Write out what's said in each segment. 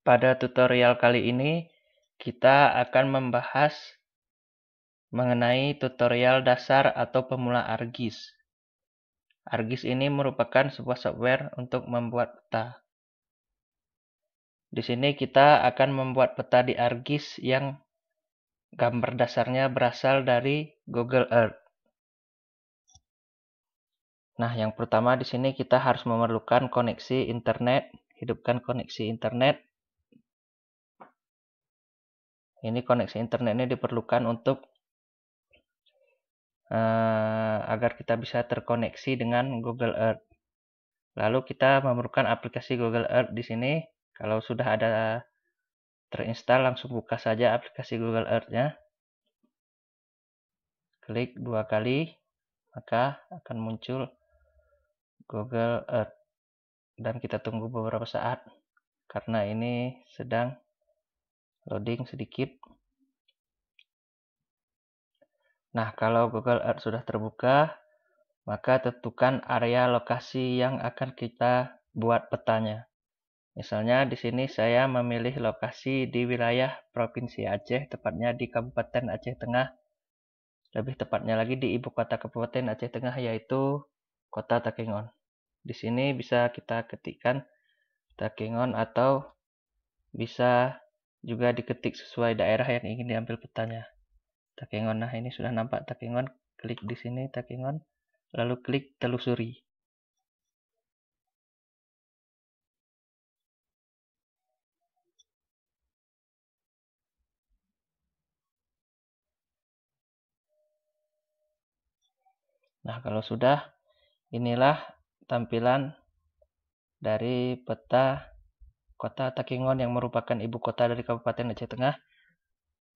Pada tutorial kali ini, kita akan membahas mengenai tutorial dasar atau pemula ArcGIS. ArcGIS ini merupakan sebuah software untuk membuat peta. Di sini kita akan membuat peta di ArcGIS yang gambar dasarnya berasal dari Google Earth. Nah, yang pertama di sini kita harus memerlukan koneksi internet. Hidupkan koneksi internet ini koneksi internet ini diperlukan untuk uh, agar kita bisa terkoneksi dengan Google Earth. Lalu kita memerlukan aplikasi Google Earth di sini. Kalau sudah ada terinstall langsung buka saja aplikasi Google Earth-nya. Klik dua kali maka akan muncul Google Earth dan kita tunggu beberapa saat karena ini sedang loading sedikit nah kalau Google Earth sudah terbuka maka tentukan area lokasi yang akan kita buat petanya misalnya di sini saya memilih lokasi di wilayah Provinsi Aceh tepatnya di Kabupaten Aceh Tengah lebih tepatnya lagi di ibu kota Kabupaten Aceh Tengah yaitu Kota Takengon. Di sini bisa kita ketikkan Takengon atau bisa juga diketik sesuai daerah yang ingin diambil petanya. Takengon, nah ini sudah nampak Takengon, klik di sini Takengon, lalu klik telusuri. Nah, kalau sudah, inilah tampilan dari peta kota Takengon yang merupakan ibu kota dari Kabupaten Aceh Tengah.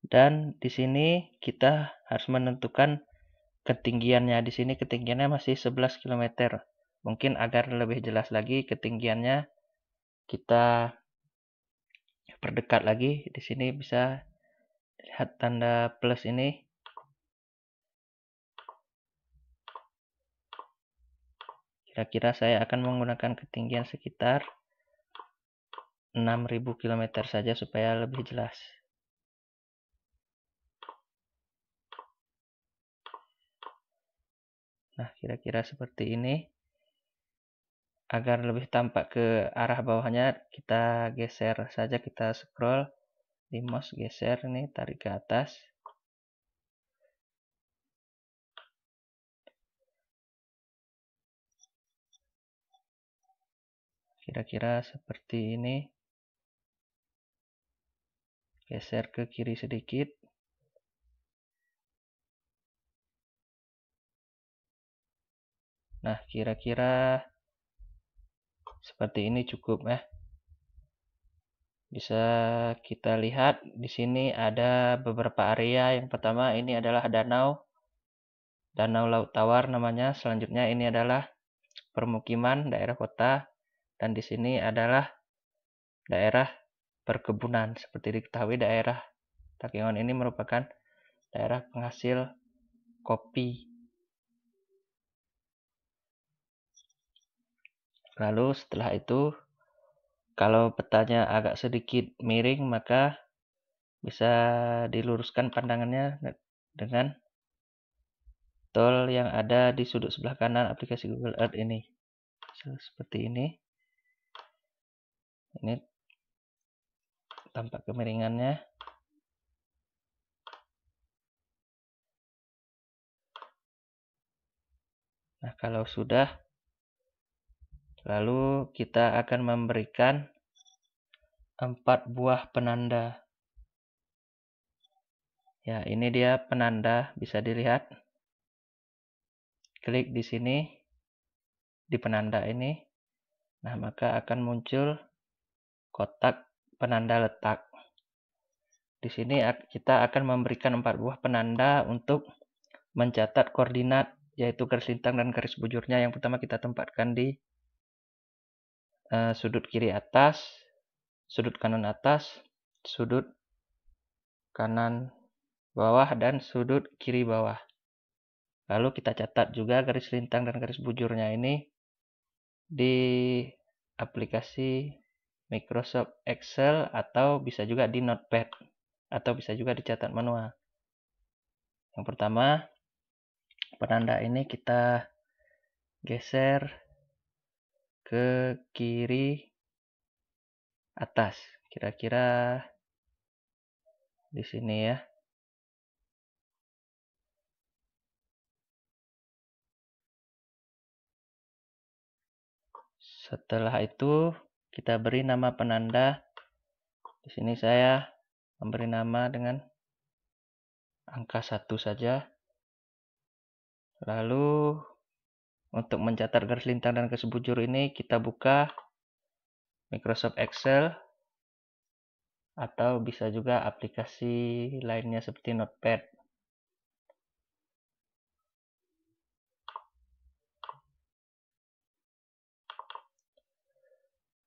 Dan di sini kita harus menentukan ketinggiannya. Di sini ketinggiannya masih 11 km. Mungkin agar lebih jelas lagi ketinggiannya kita perdekat lagi. Di sini bisa lihat tanda plus ini kira-kira saya akan menggunakan ketinggian sekitar 6.000 km saja supaya lebih jelas. Nah, kira-kira seperti ini. Agar lebih tampak ke arah bawahnya, kita geser saja, kita scroll di mouse geser ini, tarik ke atas. Kira-kira seperti ini geser ke kiri sedikit nah kira-kira seperti ini cukup ya bisa kita lihat di sini ada beberapa area. Yang pertama ini adalah danau. Danau Laut Tawar namanya. Selanjutnya ini adalah permukiman daerah kota dan di sini adalah daerah perkebunan. Seperti diketahui daerah Takengon ini merupakan daerah penghasil kopi. Lalu setelah itu kalau petanya agak sedikit miring maka bisa diluruskan pandangannya dengan tool yang ada di sudut sebelah kanan aplikasi Google Earth ini. Seperti ini. Ini tampak kemiringannya nah kalau sudah lalu kita akan memberikan empat buah penanda ya ini dia penanda bisa dilihat klik di sini di penanda ini nah maka akan muncul kotak penanda letak. Di sini kita akan memberikan empat buah penanda untuk mencatat koordinat yaitu garis lintang dan garis bujurnya yang pertama kita tempatkan di eh, sudut kiri atas, sudut kanan atas, sudut kanan bawah dan sudut kiri bawah. Lalu kita catat juga garis lintang dan garis bujurnya ini di aplikasi Microsoft Excel atau bisa juga di Notepad atau bisa juga dicatat manual. Yang pertama, penanda ini kita geser ke kiri atas, kira-kira di sini ya. Setelah itu kita beri nama penanda di sini saya memberi nama dengan angka satu saja lalu untuk mencatat garis lintang dan garis bujur ini kita buka Microsoft Excel atau bisa juga aplikasi lainnya seperti Notepad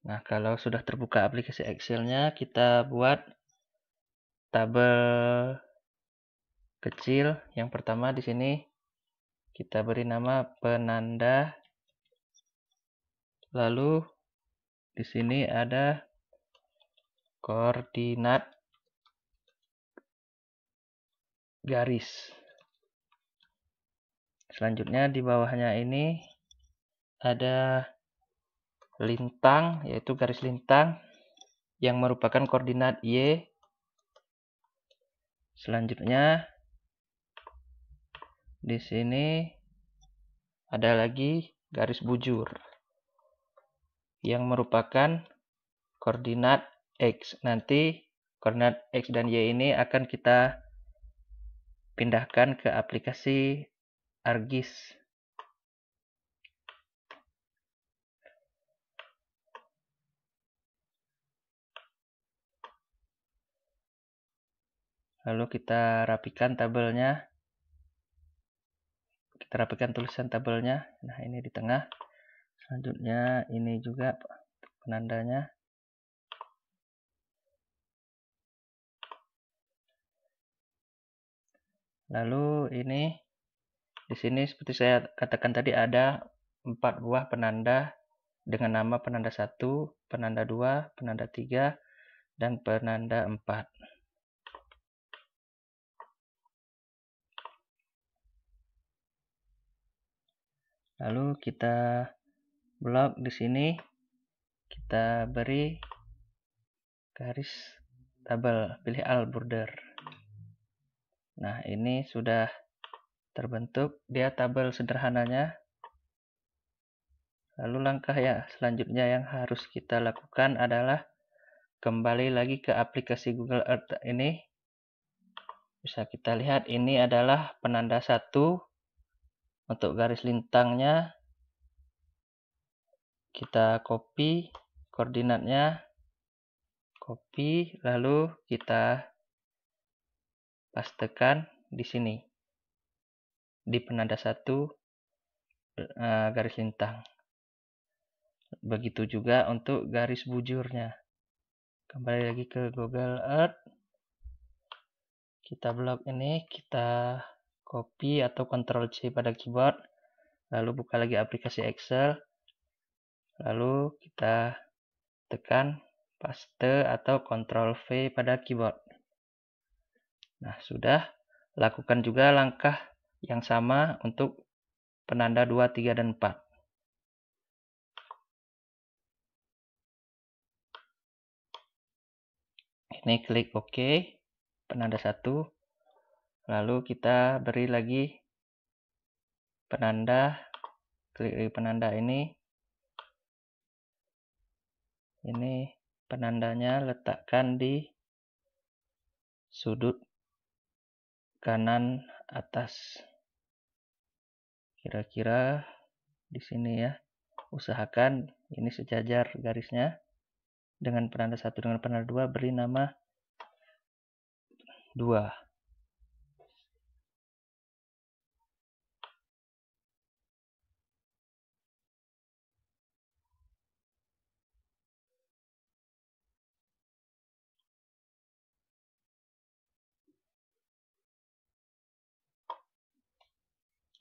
Nah, kalau sudah terbuka aplikasi Excel-nya, kita buat tabel kecil. Yang pertama di sini kita beri nama penanda. Lalu di sini ada koordinat garis. Selanjutnya di bawahnya ini ada lintang yaitu garis lintang yang merupakan koordinat Y selanjutnya di sini ada lagi garis bujur yang merupakan koordinat X nanti koordinat X dan Y ini akan kita pindahkan ke aplikasi Argis Lalu kita rapikan tabelnya. Kita rapikan tulisan tabelnya. Nah, ini di tengah. Selanjutnya ini juga penandanya. Lalu ini di sini seperti saya katakan tadi ada empat buah penanda dengan nama penanda satu, penanda dua, penanda 3, dan penanda empat. lalu kita blok di sini kita beri garis tabel pilih all border nah ini sudah terbentuk dia tabel sederhananya lalu langkah ya selanjutnya yang harus kita lakukan adalah kembali lagi ke aplikasi Google Earth ini bisa kita lihat ini adalah penanda satu untuk garis lintangnya kita copy koordinatnya copy lalu kita pastekan di sini di penanda satu eh, garis lintang begitu juga untuk garis bujurnya kembali lagi ke Google Earth kita blok ini kita copy atau Ctrl C pada keyboard, lalu buka lagi aplikasi Excel, lalu kita tekan paste atau Ctrl V pada keyboard. Nah, sudah. Lakukan juga langkah yang sama untuk penanda 2, 3, dan 4. Ini klik OK, penanda 1, Lalu kita beri lagi penanda, klik di penanda ini. Ini penandanya letakkan di sudut kanan atas. Kira-kira di sini ya. Usahakan ini sejajar garisnya dengan penanda satu dengan penanda dua beri nama dua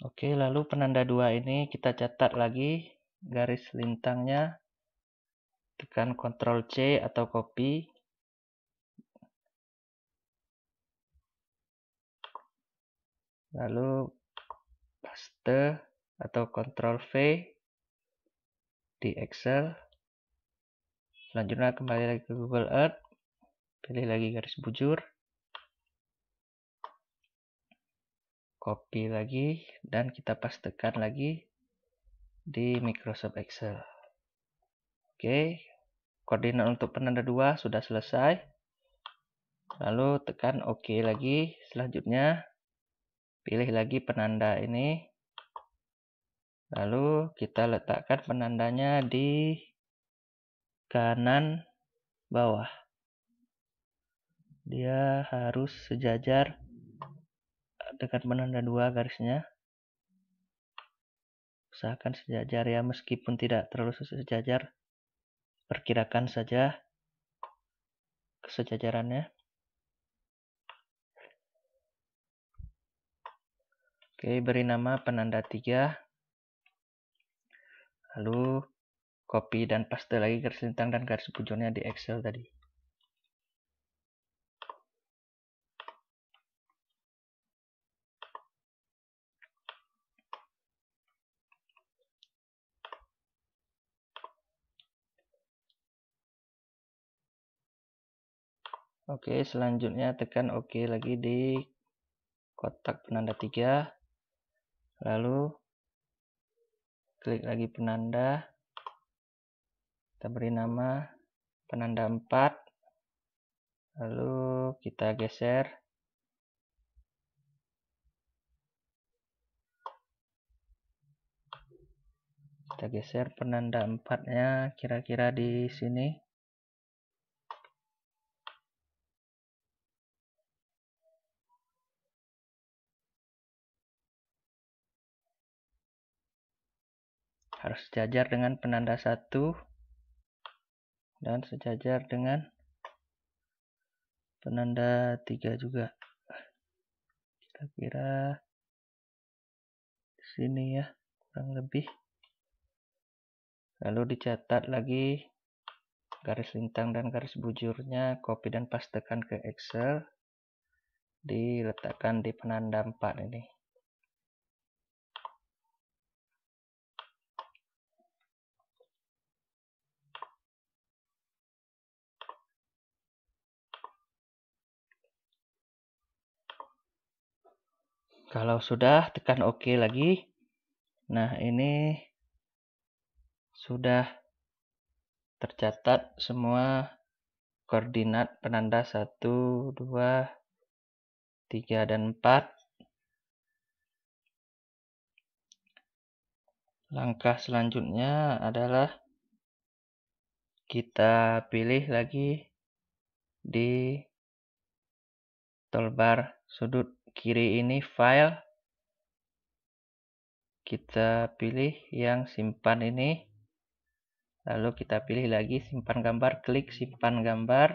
Oke, lalu penanda dua ini kita catat lagi garis lintangnya. Tekan Ctrl C atau copy. Lalu paste atau Ctrl V di Excel. Selanjutnya kembali lagi ke Google Earth. Pilih lagi garis bujur. copy lagi dan kita pastekan lagi di Microsoft Excel oke koordinat untuk penanda dua sudah selesai lalu tekan OK lagi selanjutnya pilih lagi penanda ini lalu kita letakkan penandanya di kanan bawah dia harus sejajar dekat penanda dua garisnya usahakan sejajar ya meskipun tidak terlalu sejajar perkirakan saja kesejajarannya oke beri nama penanda tiga lalu copy dan paste lagi garis lintang dan garis bujurnya di Excel tadi Oke, selanjutnya tekan OK lagi di kotak penanda tiga, Lalu klik lagi penanda. Kita beri nama penanda 4. Lalu kita geser. Kita geser penanda 4-nya kira-kira di sini. harus sejajar dengan penanda satu dan sejajar dengan penanda tiga juga kira-kira sini ya kurang lebih lalu dicatat lagi garis lintang dan garis bujurnya copy dan pastekan ke Excel diletakkan di penanda 4 ini Kalau sudah, tekan OK lagi. Nah, ini sudah tercatat semua koordinat penanda 1, 2, 3, dan 4. Langkah selanjutnya adalah kita pilih lagi di toolbar sudut kiri ini file kita pilih yang simpan ini lalu kita pilih lagi simpan gambar klik simpan gambar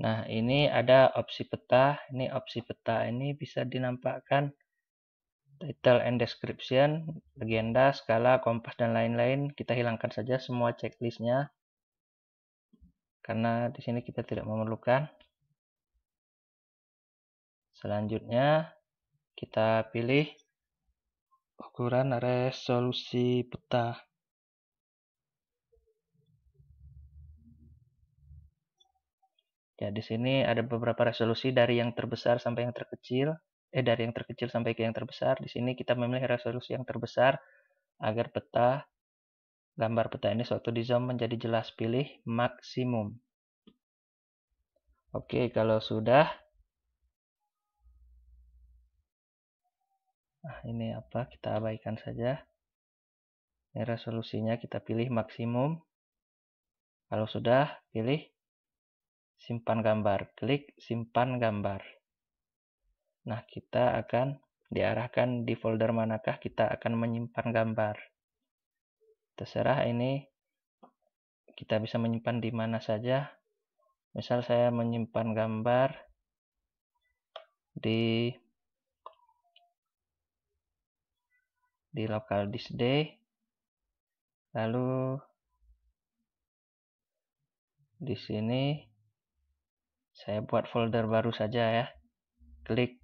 nah ini ada opsi peta ini opsi peta ini bisa dinampakkan title and description legenda skala kompas dan lain-lain kita hilangkan saja semua checklistnya karena di sini kita tidak memerlukan Selanjutnya kita pilih ukuran resolusi peta. Ya, di sini ada beberapa resolusi dari yang terbesar sampai yang terkecil. Eh, dari yang terkecil sampai ke yang terbesar. Di sini kita memilih resolusi yang terbesar agar peta gambar peta ini suatu di zoom menjadi jelas. Pilih maksimum. Oke, kalau sudah, Nah, ini apa? Kita abaikan saja. Ini resolusinya kita pilih maksimum. Kalau sudah, pilih simpan gambar. Klik simpan gambar. Nah, kita akan diarahkan di folder manakah kita akan menyimpan gambar. Terserah ini kita bisa menyimpan di mana saja. Misal saya menyimpan gambar di di local D lalu di sini saya buat folder baru saja ya klik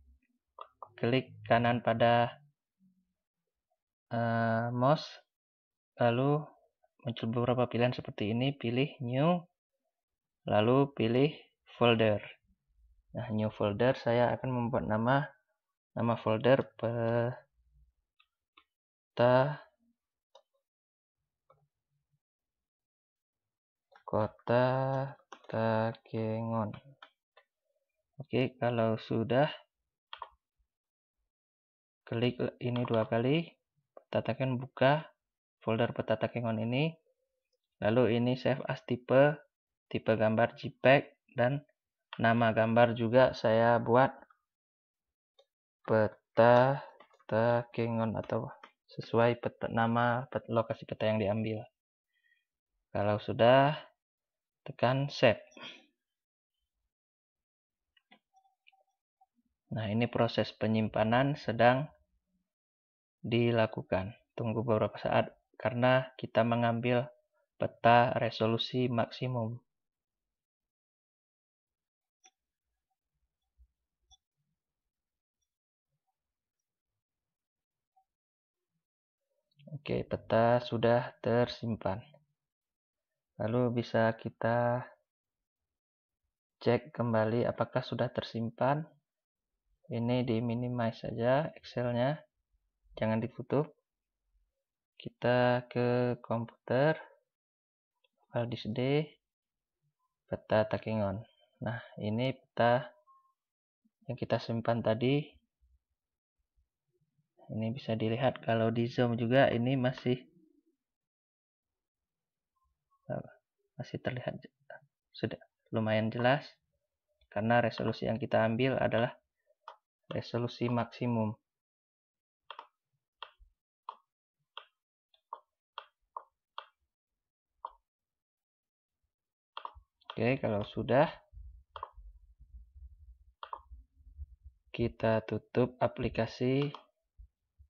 klik kanan pada uh, mouse lalu muncul beberapa pilihan seperti ini pilih new lalu pilih folder nah new folder saya akan membuat nama nama folder pe kota kota Takengon. Oke, kalau sudah klik ini dua kali, tatakan buka folder peta Takengon ini. Lalu ini save as tipe, tipe gambar JPEG dan nama gambar juga saya buat peta Takengon atau sesuai peta, nama pet, lokasi peta yang diambil. Kalau sudah, tekan save. Nah, ini proses penyimpanan sedang dilakukan. Tunggu beberapa saat karena kita mengambil peta resolusi maksimum. Oke, peta sudah tersimpan. Lalu bisa kita cek kembali apakah sudah tersimpan. Ini di minimize saja Excel-nya. jangan ditutup. Kita ke komputer, file disk D, peta taking on. Nah, ini peta yang kita simpan tadi ini bisa dilihat kalau di zoom juga ini masih masih terlihat sudah lumayan jelas karena resolusi yang kita ambil adalah resolusi maksimum Oke, kalau sudah kita tutup aplikasi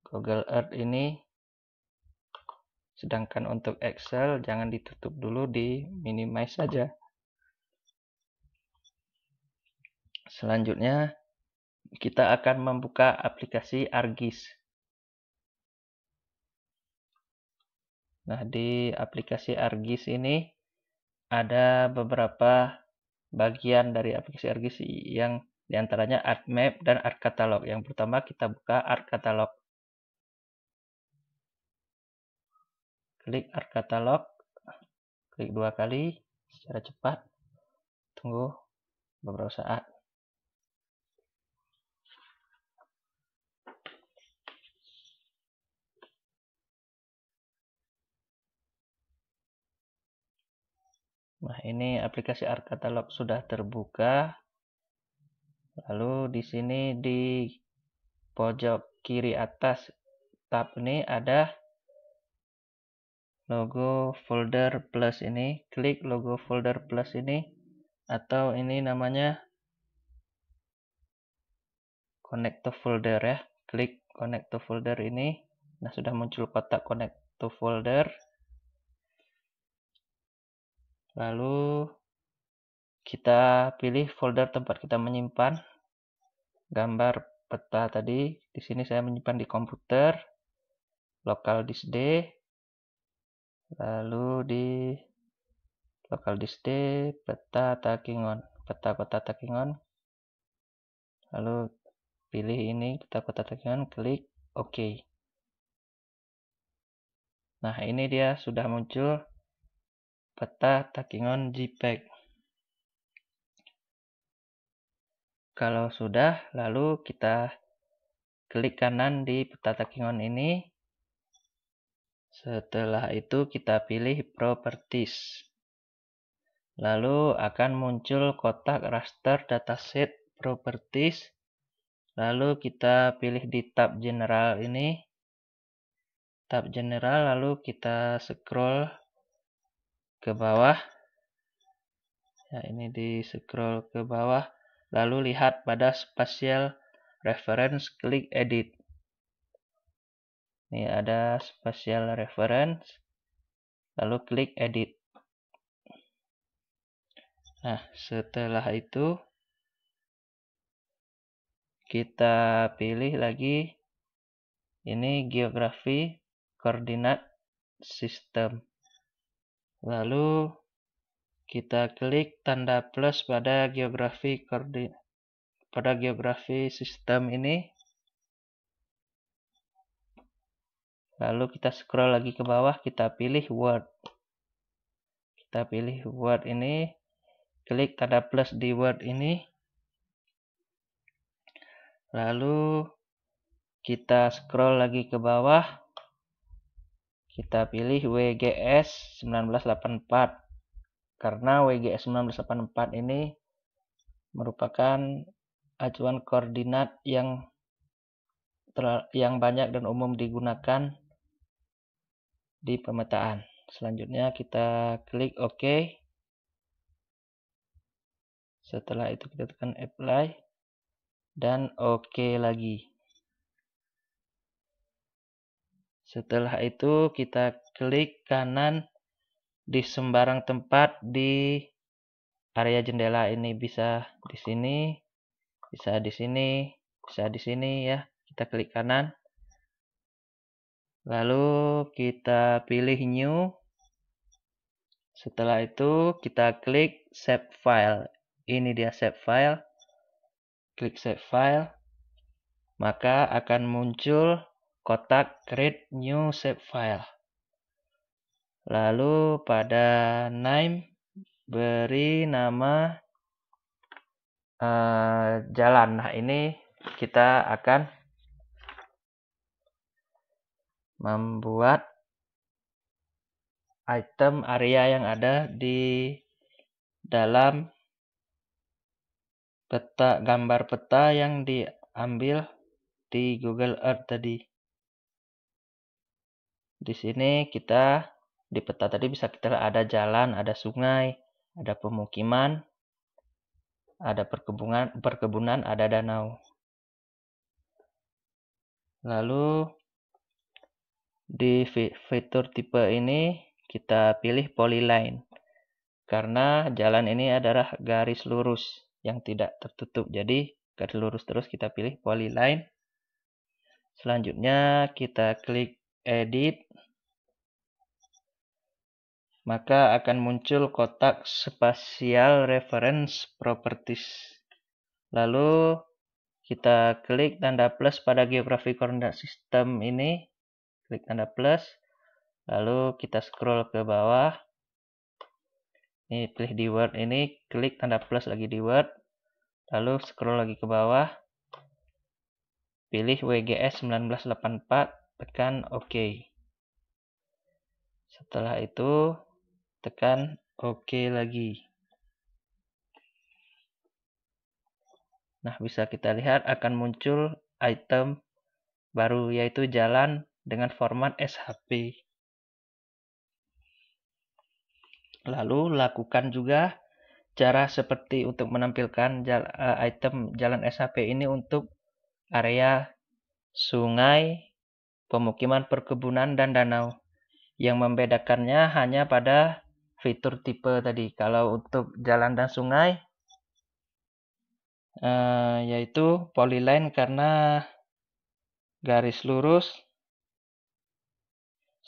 Google Earth ini sedangkan untuk Excel jangan ditutup dulu di minimize saja selanjutnya kita akan membuka aplikasi Argis. nah di aplikasi Argis ini ada beberapa bagian dari aplikasi Argis yang diantaranya ArcMap dan Art ArcCatalog yang pertama kita buka Art ArcCatalog klik art catalog klik dua kali secara cepat tunggu beberapa saat Nah, ini aplikasi Art Catalog sudah terbuka. Lalu di sini di pojok kiri atas tab ini ada logo folder plus ini klik logo folder plus ini atau ini namanya connect to folder ya klik connect to folder ini nah sudah muncul kotak connect to folder lalu kita pilih folder tempat kita menyimpan gambar peta tadi di sini saya menyimpan di komputer lokal disk D lalu di lokal disk D peta attacking on peta kota attacking on lalu pilih ini peta kota attacking on klik OK nah ini dia sudah muncul peta attacking on JPEG kalau sudah lalu kita klik kanan di peta attacking on ini setelah itu kita pilih Properties. Lalu akan muncul kotak raster dataset Properties. Lalu kita pilih di tab General ini. Tab General lalu kita scroll ke bawah. Ya, ini di scroll ke bawah. Lalu lihat pada Spatial Reference, klik Edit ini ada spesial reference lalu klik edit nah setelah itu kita pilih lagi ini geografi koordinat sistem lalu kita klik tanda plus pada geografi koordinat pada geografi sistem ini Lalu kita scroll lagi ke bawah, kita pilih Word. Kita pilih Word ini, klik tanda plus di Word ini. Lalu kita scroll lagi ke bawah. Kita pilih WGS 1984. Karena WGS 1984 ini merupakan acuan koordinat yang yang banyak dan umum digunakan di pemetaan. Selanjutnya kita klik OK. Setelah itu kita tekan apply dan OK lagi. Setelah itu kita klik kanan di sembarang tempat di area jendela ini bisa di sini, bisa di sini, bisa di sini ya. Kita klik kanan. Lalu kita pilih new. Setelah itu kita klik save file. Ini dia save file. Klik save file. Maka akan muncul kotak create new save file. Lalu pada name beri nama uh, jalan. Nah, ini kita akan membuat item area yang ada di dalam peta gambar peta yang diambil di Google Earth tadi. Di sini kita di peta tadi bisa kita lihat ada jalan, ada sungai, ada pemukiman, ada perkebunan, perkebunan, ada danau. Lalu di fitur tipe ini kita pilih polyline karena jalan ini adalah garis lurus yang tidak tertutup. Jadi garis lurus terus kita pilih polyline. Selanjutnya kita klik edit. Maka akan muncul kotak spasial reference properties. Lalu kita klik tanda plus pada geografi koordinat sistem ini klik tanda plus, lalu kita scroll ke bawah. Ini pilih di Word ini, klik tanda plus lagi di Word, lalu scroll lagi ke bawah. Pilih WGS 1984, tekan OK. Setelah itu, tekan OK lagi. Nah, bisa kita lihat akan muncul item baru yaitu jalan dengan format SHP. Lalu lakukan juga cara seperti untuk menampilkan eh, item jalan SHP ini untuk area sungai, pemukiman perkebunan, dan danau. Yang membedakannya hanya pada fitur tipe tadi. Kalau untuk jalan dan sungai, eh, yaitu polyline karena garis lurus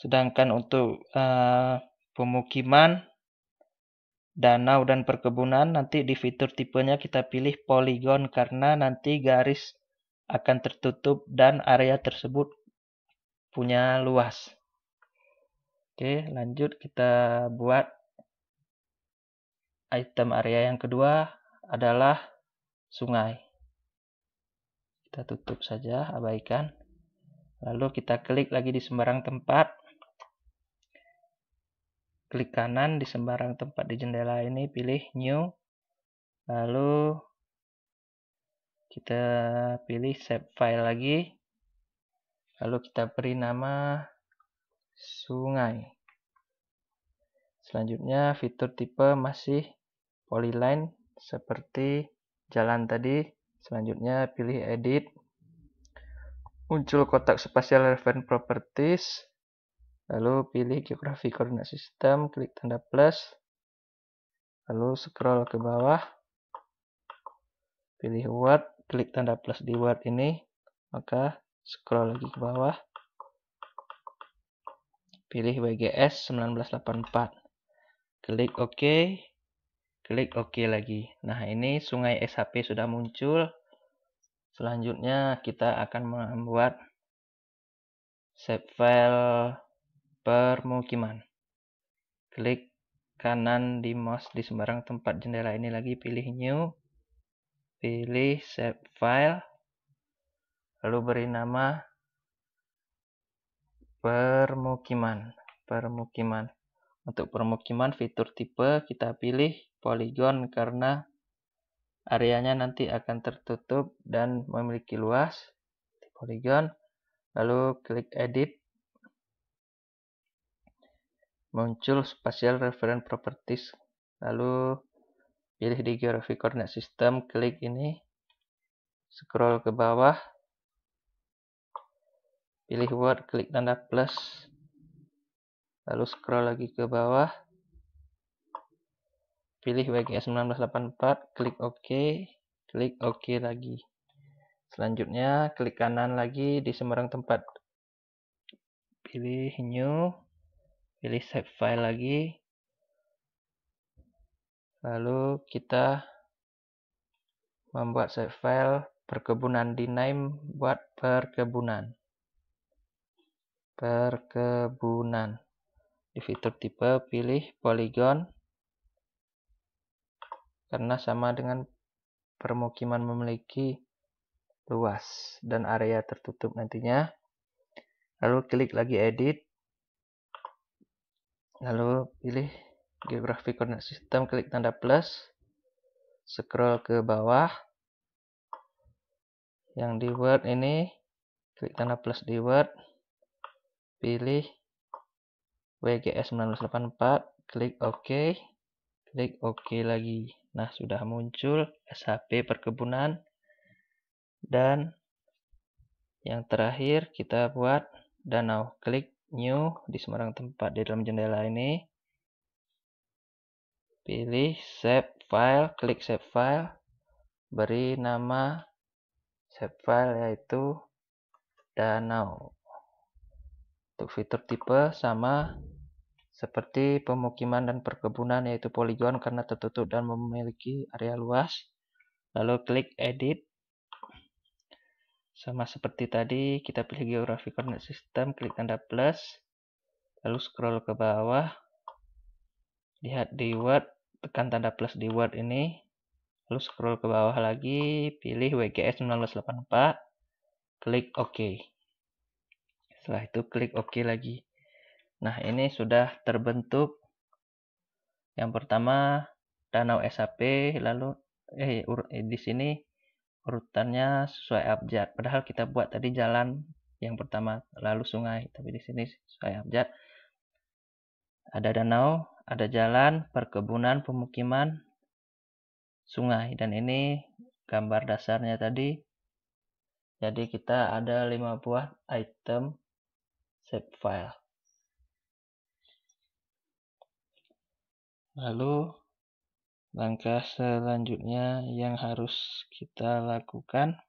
Sedangkan untuk uh, pemukiman, danau dan perkebunan nanti di fitur tipenya kita pilih poligon karena nanti garis akan tertutup dan area tersebut punya luas. Oke, lanjut kita buat item area yang kedua adalah sungai. Kita tutup saja, abaikan. Lalu kita klik lagi di sembarang tempat klik kanan di sembarang tempat di jendela ini, pilih new, lalu kita pilih save file lagi, lalu kita beri nama sungai. Selanjutnya fitur tipe masih polyline seperti jalan tadi. Selanjutnya pilih edit. Muncul kotak spatial relevant properties. Lalu pilih geografi koordinat sistem, klik tanda plus. Lalu scroll ke bawah. Pilih Word, klik tanda plus di Word ini. Maka scroll lagi ke bawah. Pilih WGS 1984. Klik OK. Klik OK lagi. Nah, ini sungai SHP sudah muncul. Selanjutnya kita akan membuat save file permukiman. Klik kanan di mouse di sembarang tempat jendela ini lagi, pilih new, pilih save file, lalu beri nama permukiman. Permukiman. Untuk permukiman fitur tipe kita pilih poligon karena areanya nanti akan tertutup dan memiliki luas poligon. Lalu klik edit muncul spatial reference properties lalu pilih di geografi coordinate system klik ini scroll ke bawah pilih word klik tanda plus lalu scroll lagi ke bawah pilih WGS 1984 klik OK klik OK lagi selanjutnya klik kanan lagi di semerang tempat pilih new pilih save file lagi lalu kita membuat save file perkebunan name buat perkebunan perkebunan di fitur tipe pilih polygon karena sama dengan permukiman memiliki luas dan area tertutup nantinya lalu klik lagi edit lalu pilih geografi koordinat sistem klik tanda plus scroll ke bawah yang di word ini klik tanda plus di word pilih WGS 984 klik OK klik OK lagi nah sudah muncul SHP perkebunan dan yang terakhir kita buat danau klik new di Semarang tempat di dalam jendela ini pilih save file klik save file beri nama save file yaitu danau untuk fitur tipe sama seperti pemukiman dan perkebunan yaitu poligon karena tertutup dan memiliki area luas lalu klik edit sama seperti tadi, kita pilih geografi koordinat sistem, klik tanda plus, lalu scroll ke bawah, lihat di Word, tekan tanda plus di Word ini, lalu scroll ke bawah lagi, pilih WGS 1984, klik OK. Setelah itu klik OK lagi. Nah, ini sudah terbentuk yang pertama Danau SAP, lalu eh, eh, di sini urutannya sesuai abjad. Padahal kita buat tadi jalan yang pertama lalu sungai, tapi di sini sesuai abjad. Ada danau, ada jalan, perkebunan, pemukiman, sungai. Dan ini gambar dasarnya tadi. Jadi kita ada 5 buah item save file. Lalu Langkah selanjutnya yang harus kita lakukan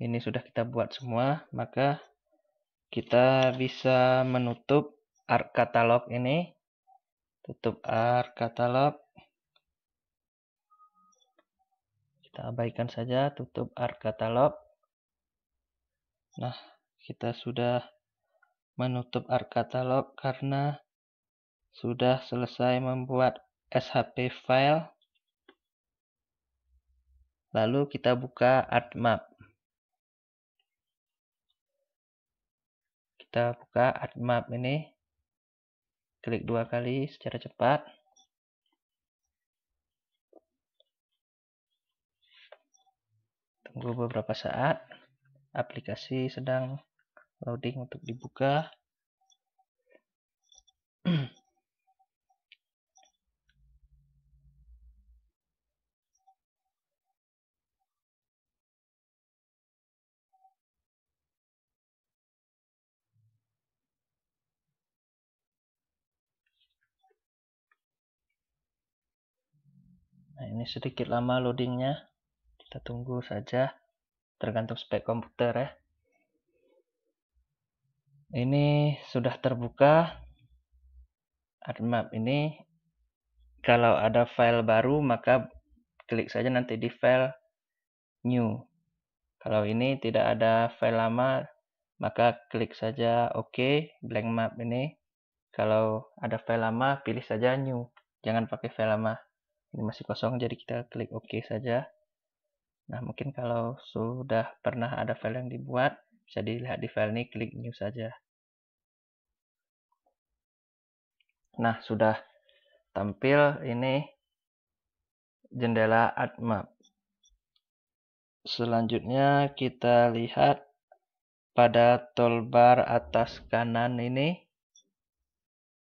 ini sudah kita buat semua, maka kita bisa menutup art katalog ini. Tutup art katalog. Kita abaikan saja, tutup art katalog. Nah, kita sudah menutup art katalog karena sudah selesai membuat SHP file. Lalu kita buka art map. Kita buka art map ini. Klik dua kali secara cepat. Tunggu beberapa saat aplikasi sedang loading untuk dibuka Nah, ini sedikit lama loadingnya. Kita tunggu saja tergantung spek komputer ya ini sudah terbuka AdMap ini kalau ada file baru maka klik saja nanti di file new kalau ini tidak ada file lama maka klik saja OK blank map ini kalau ada file lama pilih saja new jangan pakai file lama ini masih kosong jadi kita klik OK saja Nah, mungkin kalau sudah pernah ada file yang dibuat, bisa dilihat di file ini, klik new saja. Nah, sudah tampil ini jendela AdMap. Selanjutnya kita lihat pada toolbar atas kanan ini.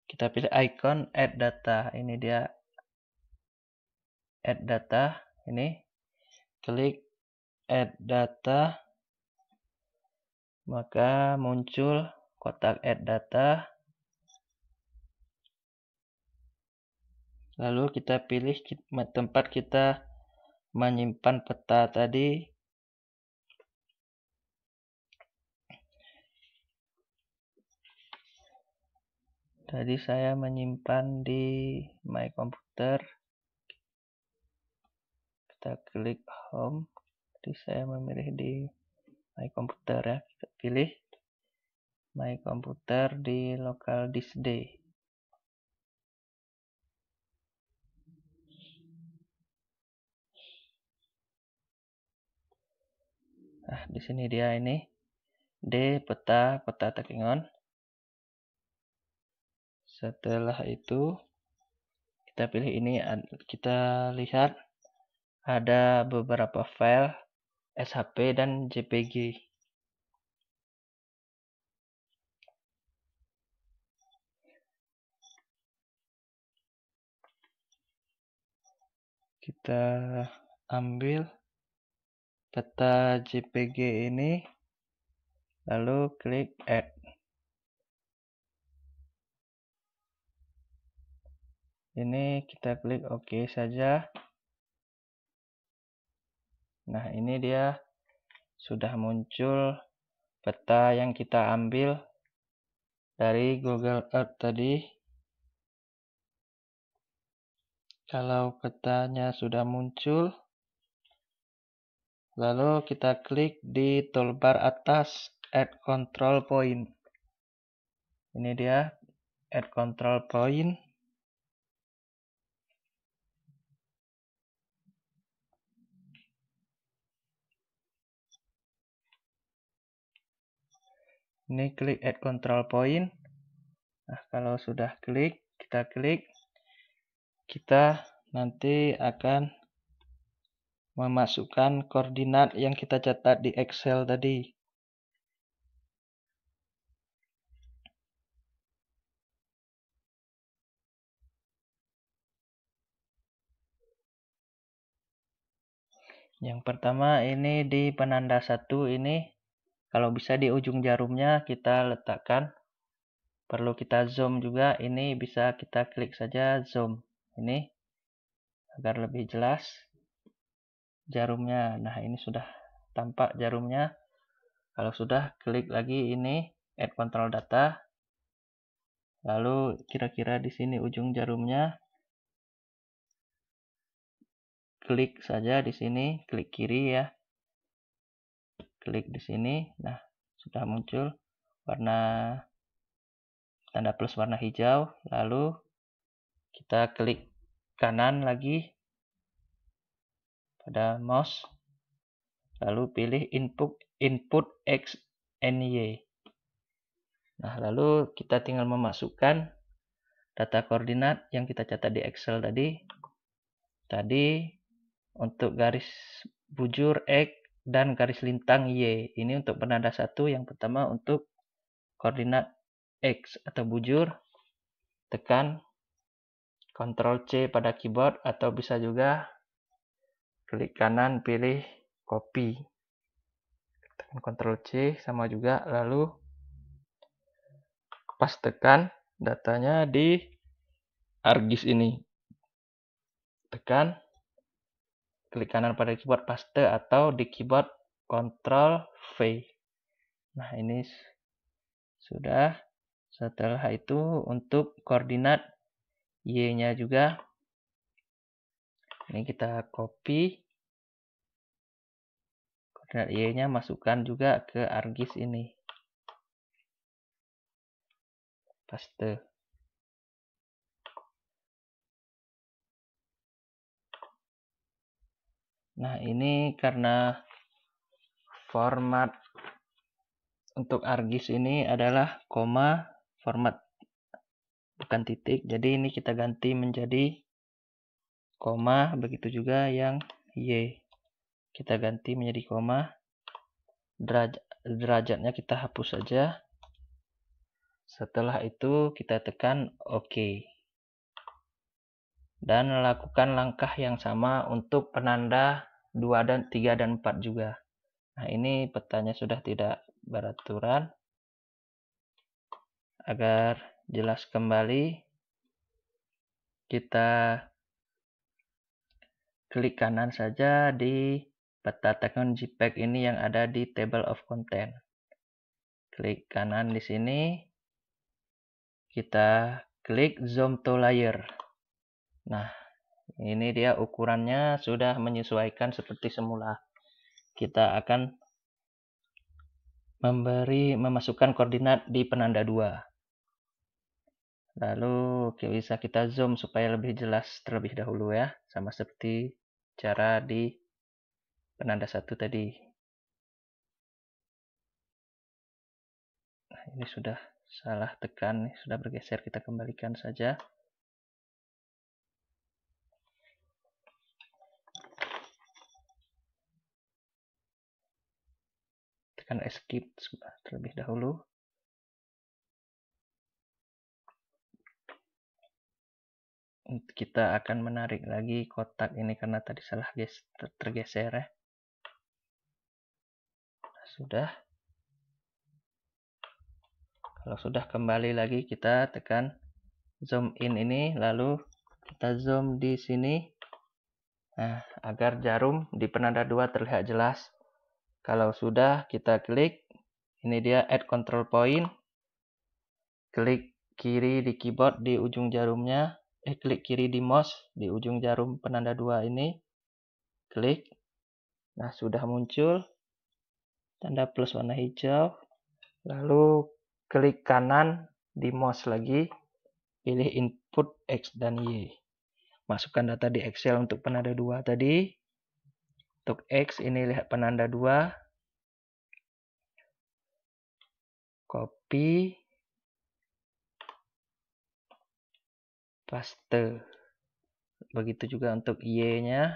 Kita pilih icon add data. Ini dia add data. Ini klik add data maka muncul kotak add data lalu kita pilih tempat kita menyimpan peta tadi tadi saya menyimpan di my computer kita klik home jadi saya memilih di my computer ya kita pilih my computer di local disk D nah di sini dia ini D peta peta tracking on setelah itu kita pilih ini kita lihat ada beberapa file SHP dan JPG. Kita ambil peta JPG ini, lalu klik Add. Ini kita klik OK saja. Nah, ini dia sudah muncul peta yang kita ambil dari Google Earth tadi. Kalau petanya sudah muncul, lalu kita klik di toolbar atas Add Control Point. Ini dia Add Control Point. Ini klik add control point. Nah, kalau sudah klik, kita klik. Kita nanti akan memasukkan koordinat yang kita catat di Excel tadi. Yang pertama ini di penanda satu ini kalau bisa di ujung jarumnya kita letakkan. Perlu kita zoom juga. Ini bisa kita klik saja zoom. Ini agar lebih jelas jarumnya. Nah, ini sudah tampak jarumnya. Kalau sudah klik lagi ini add control data. Lalu kira-kira di sini ujung jarumnya. Klik saja di sini, klik kiri ya klik di sini nah sudah muncul warna tanda plus warna hijau lalu kita klik kanan lagi pada mouse lalu pilih input input x and y nah lalu kita tinggal memasukkan data koordinat yang kita catat di Excel tadi tadi untuk garis bujur x dan garis lintang Y. Ini untuk penanda satu. Yang pertama untuk koordinat X atau bujur. Tekan Ctrl C pada keyboard atau bisa juga klik kanan pilih copy. Tekan Ctrl C sama juga lalu pas tekan datanya di argis ini. Tekan klik kanan pada keyboard paste atau di keyboard Ctrl V. Nah, ini sudah. Setelah itu untuk koordinat Y-nya juga ini kita copy koordinat Y-nya masukkan juga ke argis ini. Paste. Nah, ini karena format untuk argis ini adalah koma format bukan titik. Jadi ini kita ganti menjadi koma, begitu juga yang y. Kita ganti menjadi koma. Deraj derajatnya kita hapus saja. Setelah itu kita tekan OK dan lakukan langkah yang sama untuk penanda 2 dan 3 dan 4 juga. Nah, ini petanya sudah tidak beraturan. Agar jelas kembali, kita klik kanan saja di peta tekan JPEG ini yang ada di table of content. Klik kanan di sini. Kita klik zoom to layer. Nah, ini dia ukurannya sudah menyesuaikan seperti semula. Kita akan memberi memasukkan koordinat di penanda 2. Lalu bisa kita zoom supaya lebih jelas terlebih dahulu ya, sama seperti cara di penanda satu tadi. Nah, ini sudah salah tekan, sudah bergeser, kita kembalikan saja. akan escape terlebih dahulu kita akan menarik lagi kotak ini karena tadi salah tergeser ya sudah kalau sudah kembali lagi kita tekan zoom in ini lalu kita zoom di sini nah, agar jarum di penanda dua terlihat jelas kalau sudah, kita klik. Ini dia add control point. Klik kiri di keyboard di ujung jarumnya. Eh, klik kiri di mouse di ujung jarum penanda dua ini. Klik. Nah, sudah muncul. Tanda plus warna hijau. Lalu klik kanan di mouse lagi. Pilih input X dan Y. Masukkan data di Excel untuk penanda dua tadi. Untuk X ini lihat penanda 2. Copy. Paste. Begitu juga untuk Y-nya.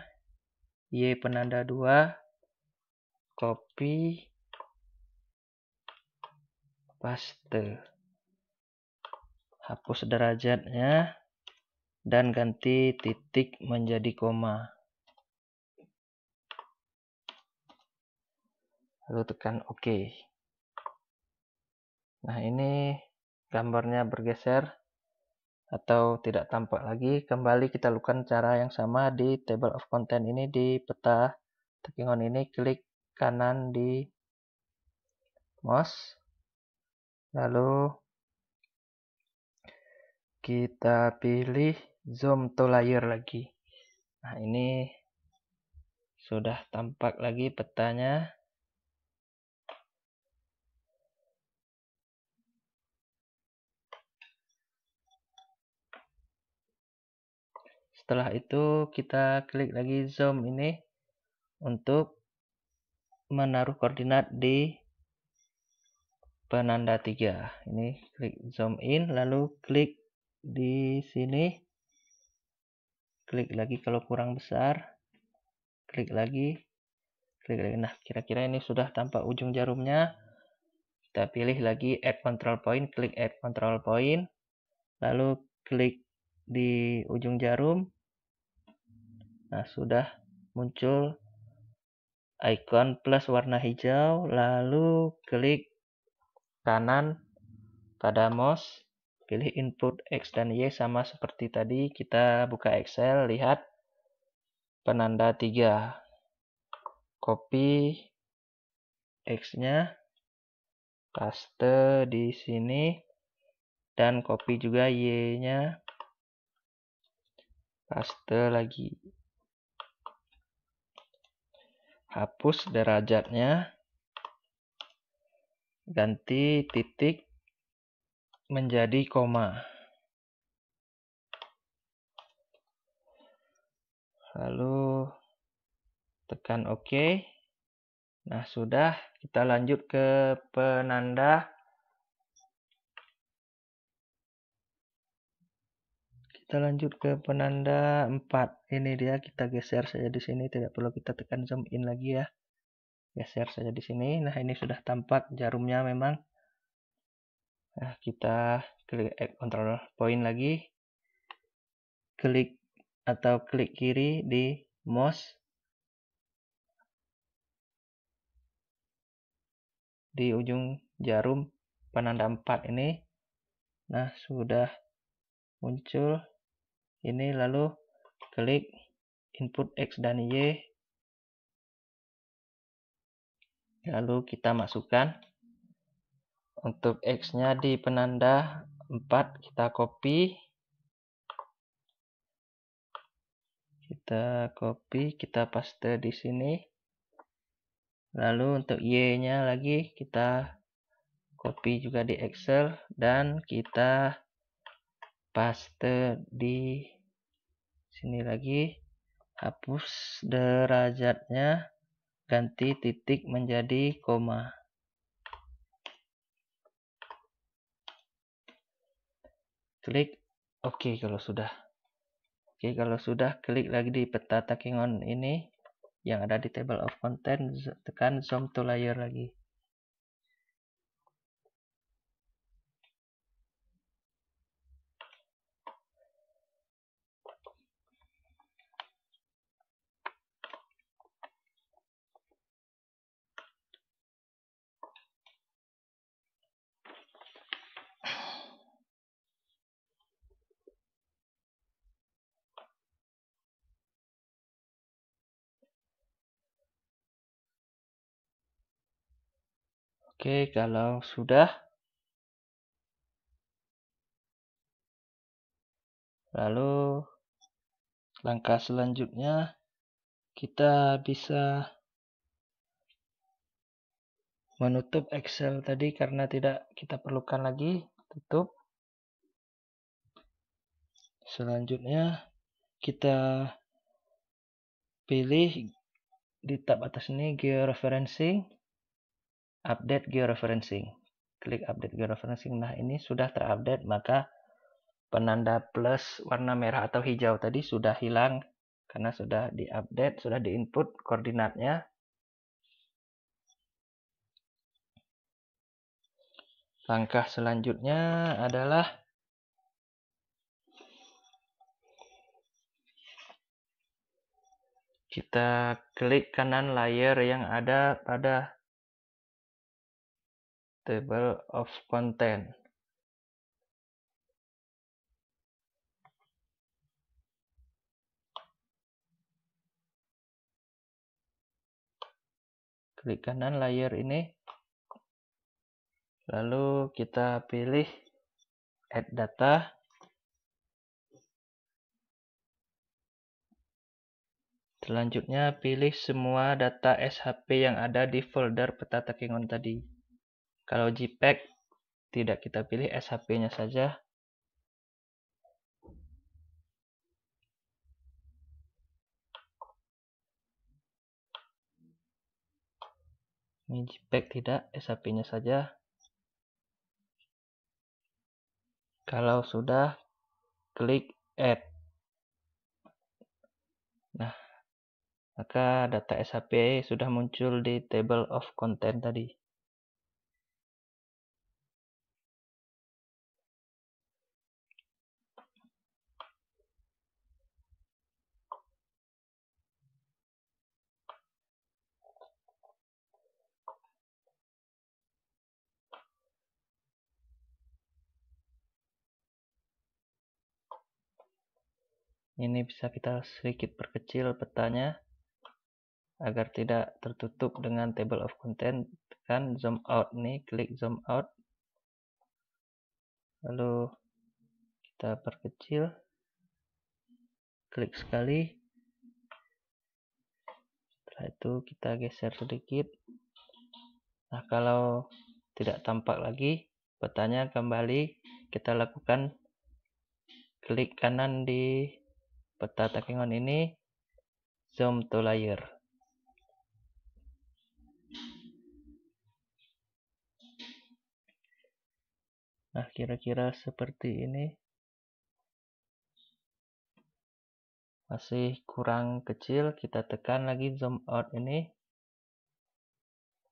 Y penanda 2. Copy. Paste. Hapus derajatnya. Dan ganti titik menjadi koma. lalu tekan OK. Nah ini gambarnya bergeser atau tidak tampak lagi. Kembali kita lakukan cara yang sama di table of content ini di peta on ini klik kanan di mouse. Lalu kita pilih zoom to layer lagi. Nah ini sudah tampak lagi petanya Setelah itu kita klik lagi zoom ini untuk menaruh koordinat di penanda tiga. Ini klik zoom in lalu klik di sini. Klik lagi kalau kurang besar. Klik lagi. Klik lagi. Nah, kira-kira ini sudah tampak ujung jarumnya. Kita pilih lagi add control point, klik add control point. Lalu klik di ujung jarum Nah, sudah muncul icon plus warna hijau, lalu klik kanan pada mouse, pilih input X dan Y sama seperti tadi kita buka Excel, lihat penanda 3. Copy X-nya, paste di sini, dan copy juga Y-nya, paste lagi hapus derajatnya, ganti titik menjadi koma. Lalu tekan OK. Nah, sudah kita lanjut ke penanda kita lanjut ke penanda 4 ini dia kita geser saja di sini tidak perlu kita tekan zoom in lagi ya geser saja di sini nah ini sudah tampak jarumnya memang nah kita klik add eh, control point lagi klik atau klik kiri di mouse di ujung jarum penanda 4 ini nah sudah muncul ini lalu klik input X dan Y lalu kita masukkan untuk X nya di penanda 4 kita copy kita copy kita paste di sini lalu untuk Y nya lagi kita copy juga di Excel dan kita paste di sini lagi hapus derajatnya ganti titik menjadi koma klik oke okay, kalau sudah oke okay, kalau sudah klik lagi di peta taking on ini yang ada di table of content tekan zoom to layer lagi Oke, kalau sudah, lalu langkah selanjutnya kita bisa menutup Excel tadi karena tidak kita perlukan lagi tutup selanjutnya kita pilih di tab atas ini georeferencing update georeferencing. Klik update georeferencing. Nah, ini sudah terupdate, maka penanda plus warna merah atau hijau tadi sudah hilang karena sudah diupdate, sudah diinput koordinatnya. Langkah selanjutnya adalah kita klik kanan layer yang ada pada table of content klik kanan layer ini lalu kita pilih add data selanjutnya pilih semua data SHP yang ada di folder peta on tadi kalau JPEG tidak kita pilih SHP-nya saja. Ini JPEG tidak, SHP-nya saja. Kalau sudah, klik add. Nah, maka data SHP sudah muncul di table of content tadi. ini bisa kita sedikit perkecil petanya agar tidak tertutup dengan table of content kan zoom out nih klik zoom out lalu kita perkecil klik sekali setelah itu kita geser sedikit nah kalau tidak tampak lagi petanya kembali kita lakukan klik kanan di peta takingon ini zoom to layer nah kira-kira seperti ini masih kurang kecil kita tekan lagi zoom out ini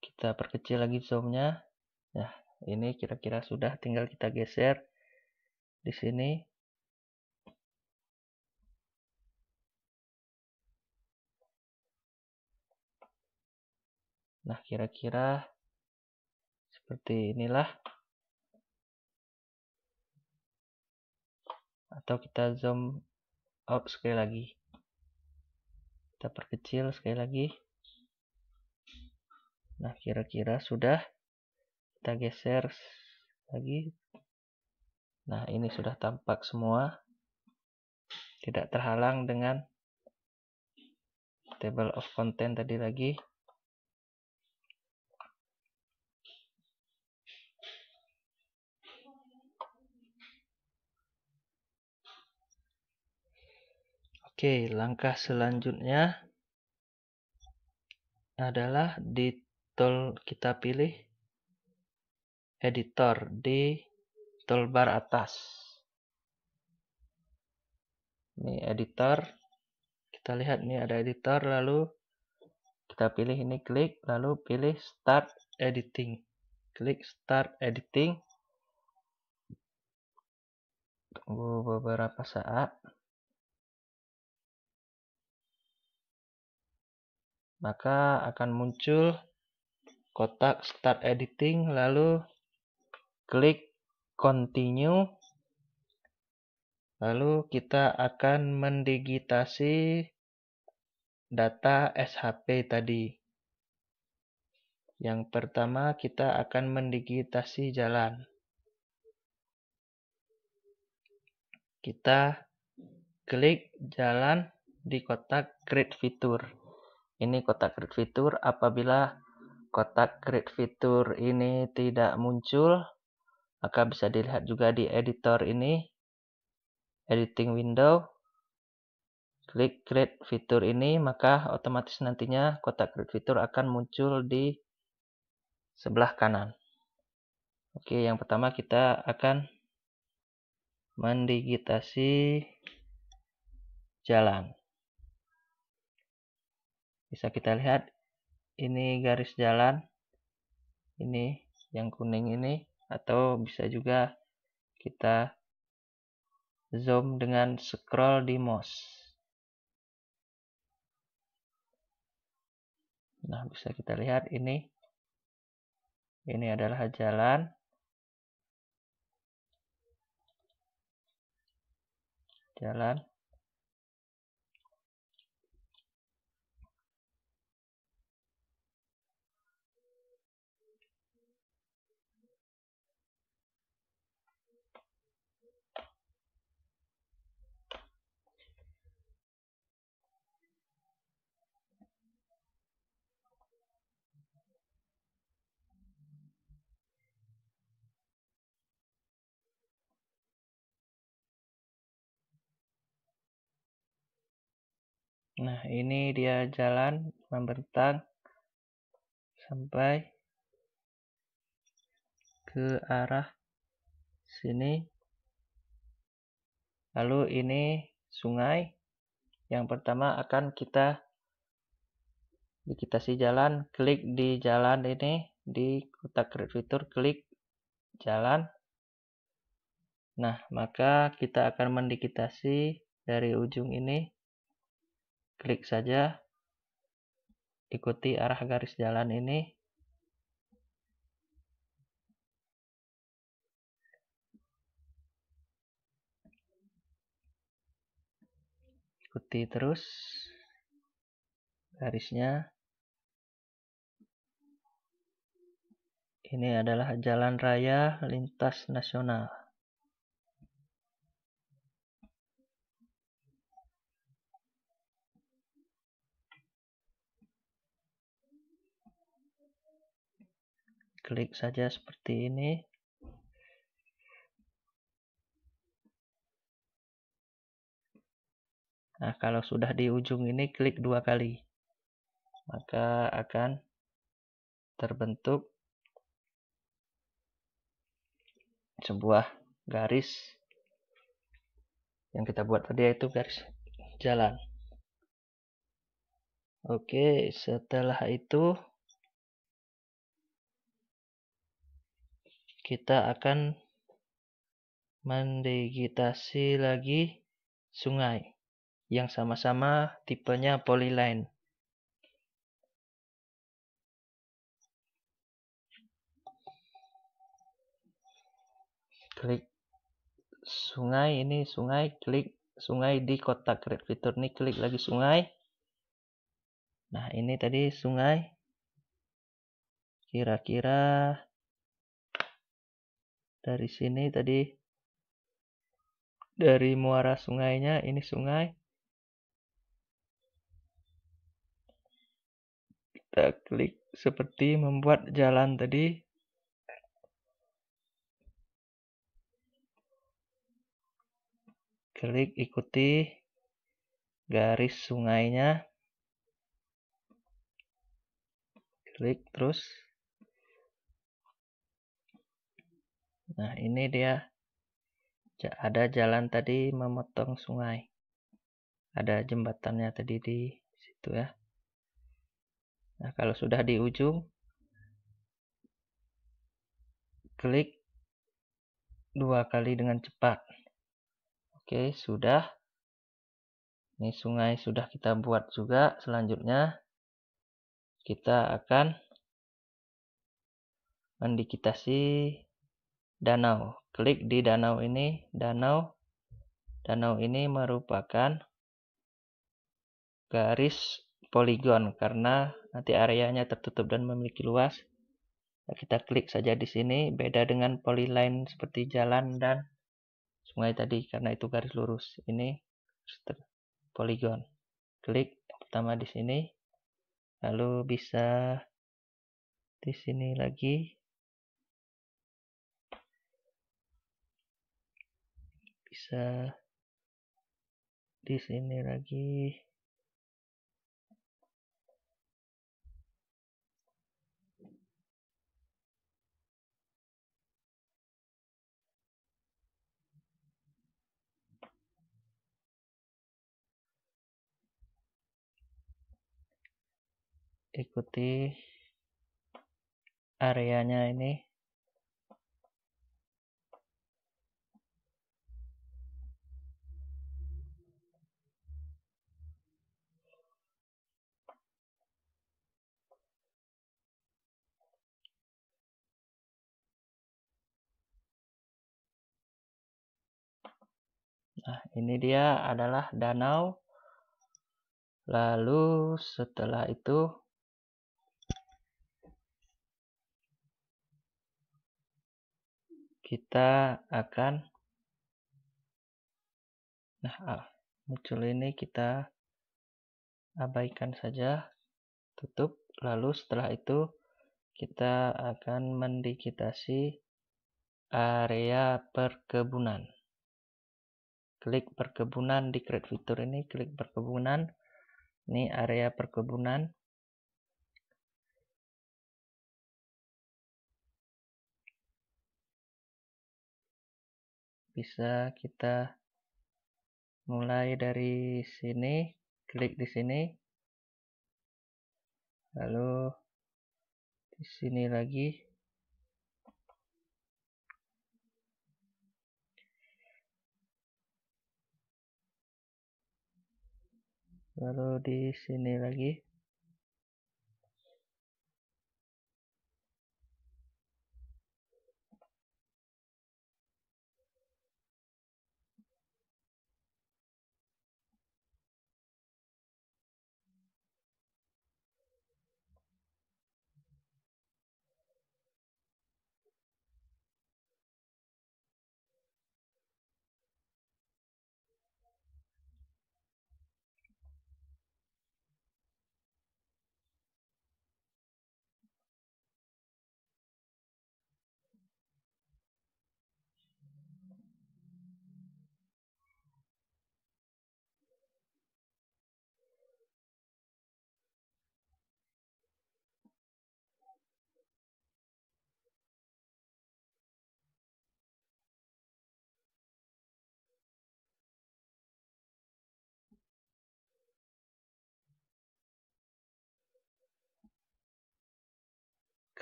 kita perkecil lagi zoomnya nah ini kira-kira sudah tinggal kita geser di sini Nah, kira-kira seperti inilah. Atau kita zoom out sekali lagi. Kita perkecil sekali lagi. Nah, kira-kira sudah. Kita geser lagi. Nah, ini sudah tampak semua. Tidak terhalang dengan table of content tadi lagi. Oke, langkah selanjutnya adalah di tool kita pilih editor di toolbar atas. Ini editor. Kita lihat ini ada editor lalu kita pilih ini klik lalu pilih start editing. Klik start editing. Tunggu beberapa saat. maka akan muncul kotak start editing lalu klik continue lalu kita akan mendigitasi data SHP tadi yang pertama kita akan mendigitasi jalan kita klik jalan di kotak create fitur ini kotak create fitur. Apabila kotak create fitur ini tidak muncul, maka bisa dilihat juga di editor ini, editing window. Klik create fitur ini, maka otomatis nantinya kotak create fitur akan muncul di sebelah kanan. Oke, yang pertama kita akan mendigitasi jalan bisa kita lihat ini garis jalan ini yang kuning ini atau bisa juga kita zoom dengan scroll di mouse nah bisa kita lihat ini ini adalah jalan jalan Nah, ini dia jalan membentang sampai ke arah sini. Lalu ini sungai. Yang pertama akan kita dikitasi jalan, klik di jalan ini di kotak fitur klik jalan. Nah, maka kita akan mendikitasi dari ujung ini Klik saja, ikuti arah garis jalan ini. Ikuti terus garisnya. Ini adalah jalan raya lintas nasional. klik saja seperti ini Nah, kalau sudah di ujung ini klik dua kali, maka akan terbentuk sebuah garis yang kita buat tadi yaitu garis jalan. Oke, setelah itu kita akan mendigitasi lagi sungai yang sama-sama tipenya polyline. Klik sungai ini sungai klik sungai di kotak create fitur nih klik lagi sungai. Nah, ini tadi sungai kira-kira dari sini tadi dari muara sungainya ini sungai kita klik seperti membuat jalan tadi klik ikuti garis sungainya klik terus Nah, ini dia ada jalan tadi memotong sungai. Ada jembatannya tadi di situ ya. Nah, kalau sudah di ujung klik dua kali dengan cepat. Oke, sudah. Ini sungai sudah kita buat juga. Selanjutnya kita akan mendikitasi danau. Klik di danau ini, danau. Danau ini merupakan garis poligon karena nanti areanya tertutup dan memiliki luas. Nah, kita klik saja di sini, beda dengan polyline seperti jalan dan sungai tadi karena itu garis lurus. Ini poligon. Klik pertama di sini, lalu bisa di sini lagi bisa di sini lagi ikuti areanya ini Nah, ini dia adalah danau. Lalu setelah itu kita akan nah ah, muncul ini kita abaikan saja tutup lalu setelah itu kita akan mendigitasi area perkebunan klik perkebunan di create fitur ini klik perkebunan ini area perkebunan bisa kita mulai dari sini klik di sini lalu di sini lagi lalu di sini lagi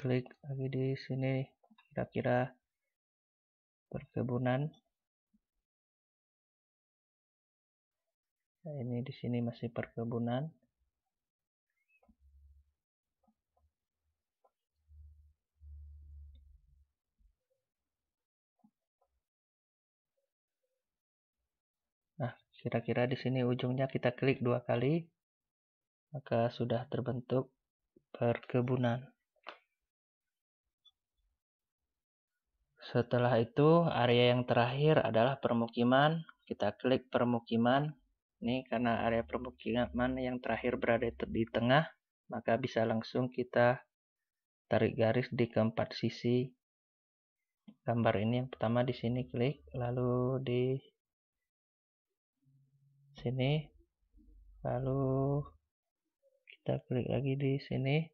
klik lagi di sini kira-kira perkebunan nah, ini di sini masih perkebunan nah kira-kira di sini ujungnya kita klik dua kali maka sudah terbentuk perkebunan Setelah itu, area yang terakhir adalah permukiman. Kita klik permukiman. Ini karena area permukiman yang terakhir berada di tengah, maka bisa langsung kita tarik garis di keempat sisi gambar ini. Yang pertama di sini klik, lalu di sini, lalu kita klik lagi di sini,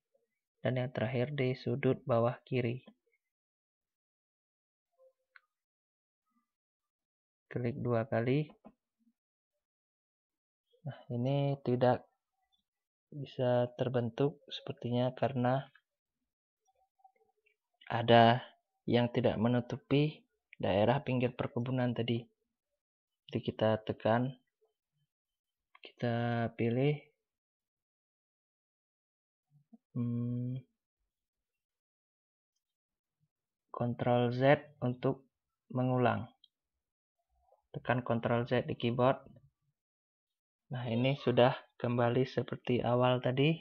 dan yang terakhir di sudut bawah kiri. klik dua kali nah ini tidak bisa terbentuk sepertinya karena ada yang tidak menutupi daerah pinggir perkebunan tadi jadi kita tekan kita pilih hmm, Ctrl Z untuk mengulang tekan Ctrl Z di keyboard. Nah, ini sudah kembali seperti awal tadi.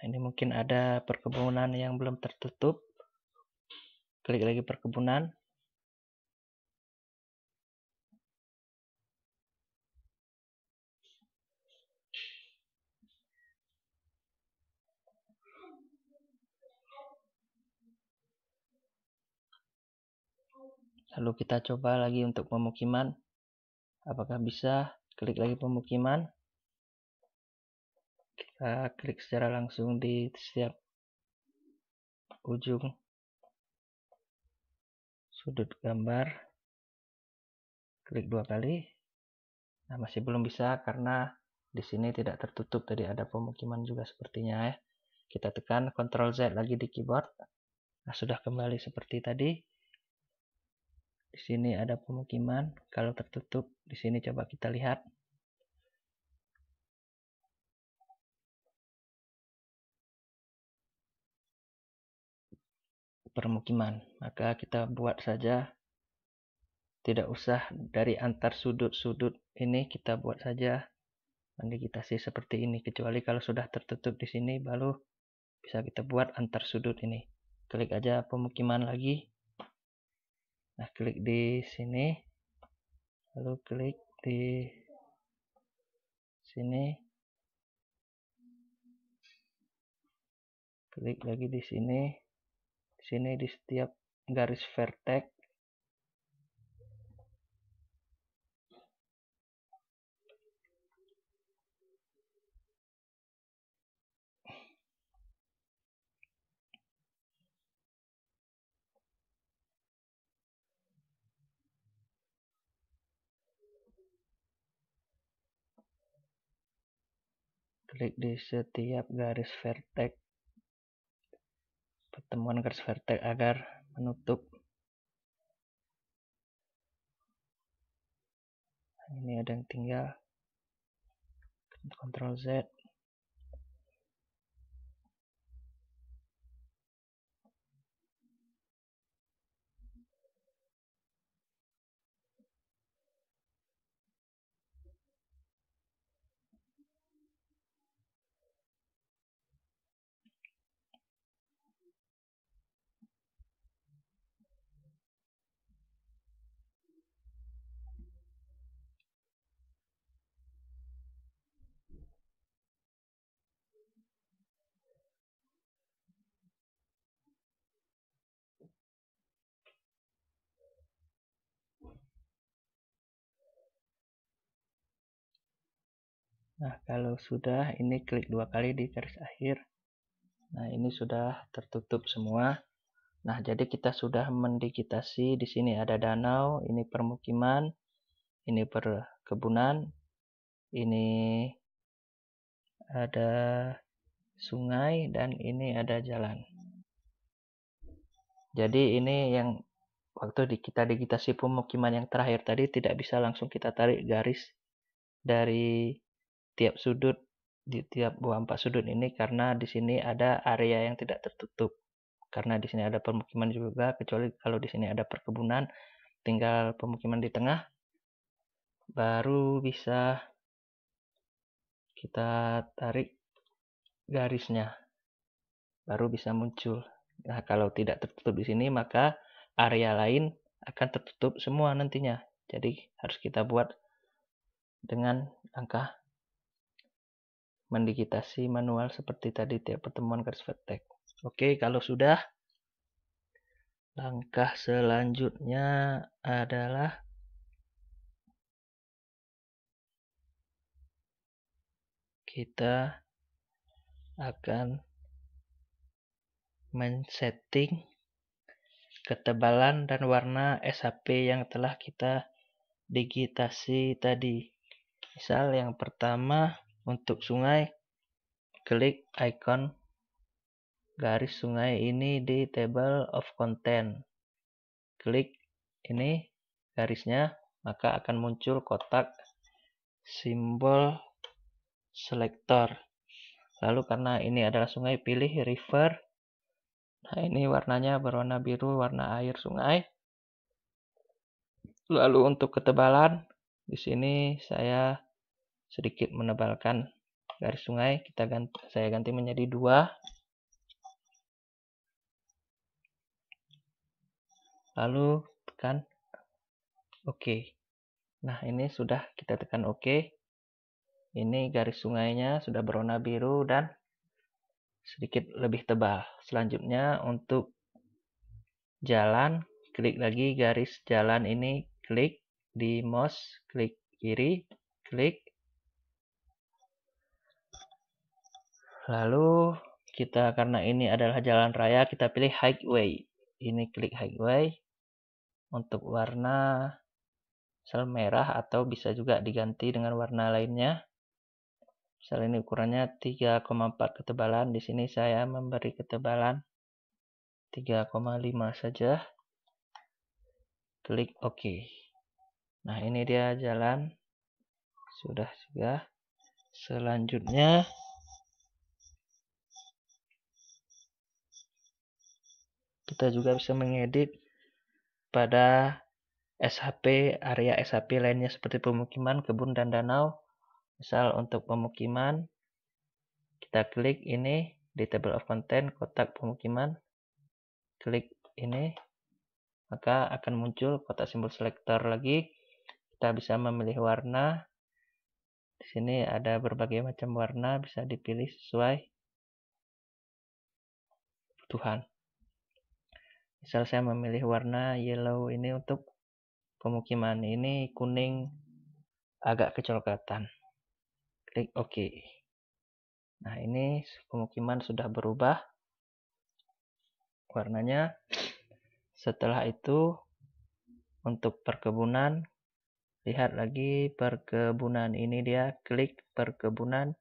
Nah, ini mungkin ada perkebunan yang belum tertutup. Klik lagi perkebunan. Lalu kita coba lagi untuk pemukiman. Apakah bisa? Klik lagi pemukiman. Kita klik secara langsung di setiap ujung sudut gambar. Klik dua kali. Nah, masih belum bisa karena di sini tidak tertutup. Tadi ada pemukiman juga sepertinya ya. Kita tekan Ctrl Z lagi di keyboard. Nah, sudah kembali seperti tadi. Di sini ada pemukiman. Kalau tertutup, di sini coba kita lihat. Permukiman. Maka kita buat saja. Tidak usah dari antar sudut-sudut ini kita buat saja Nanti kita sih seperti ini. Kecuali kalau sudah tertutup di sini, baru bisa kita buat antar sudut ini. Klik aja pemukiman lagi. Nah, klik di sini. Lalu klik di sini. Klik lagi di sini. Di sini di setiap garis vertex klik di setiap garis vertex pertemuan garis vertex agar menutup ini ada yang tinggal Ctrl Z Nah, kalau sudah ini klik dua kali di garis akhir. Nah, ini sudah tertutup semua. Nah, jadi kita sudah mendigitasi di sini ada danau, ini permukiman, ini perkebunan, ini ada sungai dan ini ada jalan. Jadi ini yang waktu kita digitasi pemukiman yang terakhir tadi tidak bisa langsung kita tarik garis dari tiap sudut di tiap buah empat sudut ini karena di sini ada area yang tidak tertutup karena di sini ada permukiman juga kecuali kalau di sini ada perkebunan tinggal pemukiman di tengah baru bisa kita tarik garisnya baru bisa muncul nah kalau tidak tertutup di sini maka area lain akan tertutup semua nantinya jadi harus kita buat dengan langkah Mendigitasi manual seperti tadi tiap pertemuan garis vertex. Oke, kalau sudah, langkah selanjutnya adalah kita akan men-setting ketebalan dan warna SHP yang telah kita digitasi tadi. Misal yang pertama untuk sungai, klik icon garis sungai ini di table of content. Klik ini garisnya, maka akan muncul kotak simbol selector. Lalu karena ini adalah sungai, pilih river. Nah, ini warnanya berwarna biru, warna air sungai. Lalu untuk ketebalan, di sini saya sedikit menebalkan garis sungai kita ganti, saya ganti menjadi dua lalu tekan OK nah ini sudah kita tekan OK ini garis sungainya sudah berwarna biru dan sedikit lebih tebal selanjutnya untuk jalan klik lagi garis jalan ini klik di mouse klik kiri klik Lalu kita karena ini adalah jalan raya, kita pilih highway. Ini klik highway untuk warna sel merah atau bisa juga diganti dengan warna lainnya. Sel ini ukurannya 3,4 ketebalan. Di sini saya memberi ketebalan 3,5 saja. Klik OK. Nah, ini dia jalan. Sudah juga. Selanjutnya kita juga bisa mengedit pada SHP, area SHP lainnya seperti pemukiman, kebun, dan danau. Misal untuk pemukiman, kita klik ini di table of content, kotak pemukiman. Klik ini, maka akan muncul kotak simbol selector lagi. Kita bisa memilih warna. Di sini ada berbagai macam warna, bisa dipilih sesuai Tuhan misal saya memilih warna yellow ini untuk pemukiman ini kuning agak kecoklatan klik OK nah ini pemukiman sudah berubah warnanya setelah itu untuk perkebunan lihat lagi perkebunan ini dia klik perkebunan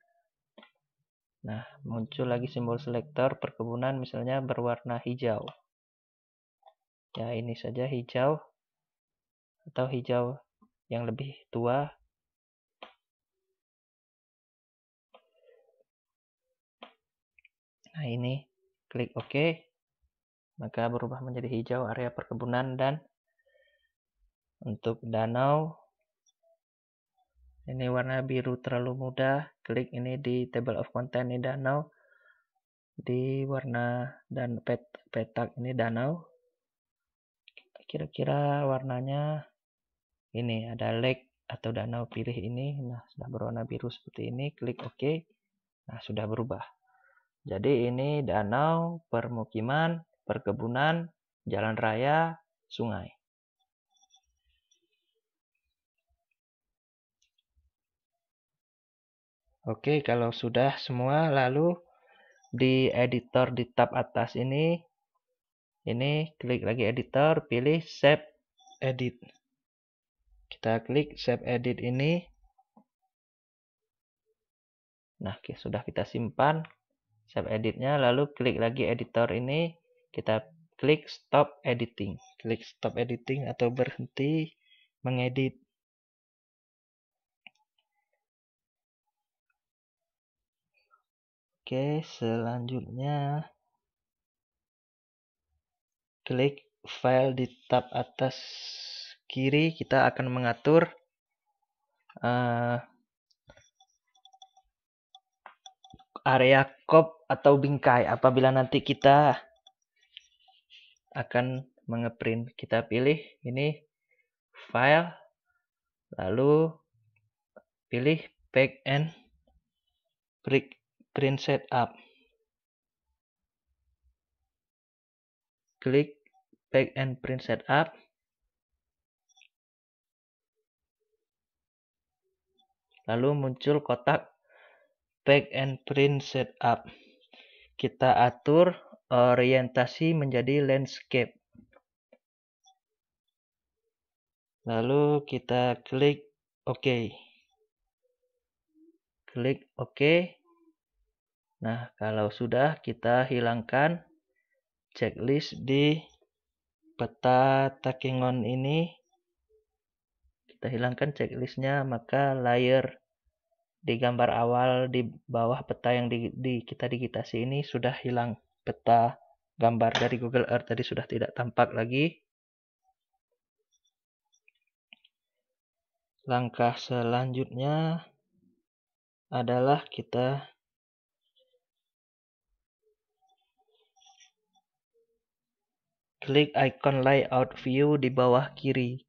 nah muncul lagi simbol selektor perkebunan misalnya berwarna hijau ya ini saja hijau atau hijau yang lebih tua nah ini klik OK maka berubah menjadi hijau area perkebunan dan untuk danau ini warna biru terlalu muda. klik ini di table of content ini danau di warna dan pet, petak ini danau kira-kira warnanya ini ada lake atau danau pilih ini nah sudah berwarna biru seperti ini klik OK nah sudah berubah jadi ini danau permukiman perkebunan jalan raya sungai Oke, kalau sudah semua, lalu di editor di tab atas ini ini klik lagi editor pilih Save edit kita klik Save edit ini nah oke, sudah kita simpan Save editnya lalu klik lagi editor ini kita klik stop editing klik stop editing atau berhenti mengedit Oke, selanjutnya klik file di tab atas kiri kita akan mengatur uh, area kop atau bingkai apabila nanti kita akan mengeprint kita pilih ini file lalu pilih back and print setup klik back and print setup lalu muncul kotak back and print setup kita atur eh, orientasi menjadi landscape lalu kita klik OK klik OK nah kalau sudah kita hilangkan checklist di peta takingon ini kita hilangkan checklistnya maka layer di gambar awal di bawah peta yang di, di, kita digitasi ini sudah hilang peta gambar dari Google Earth tadi sudah tidak tampak lagi langkah selanjutnya adalah kita Klik icon layout view di bawah kiri.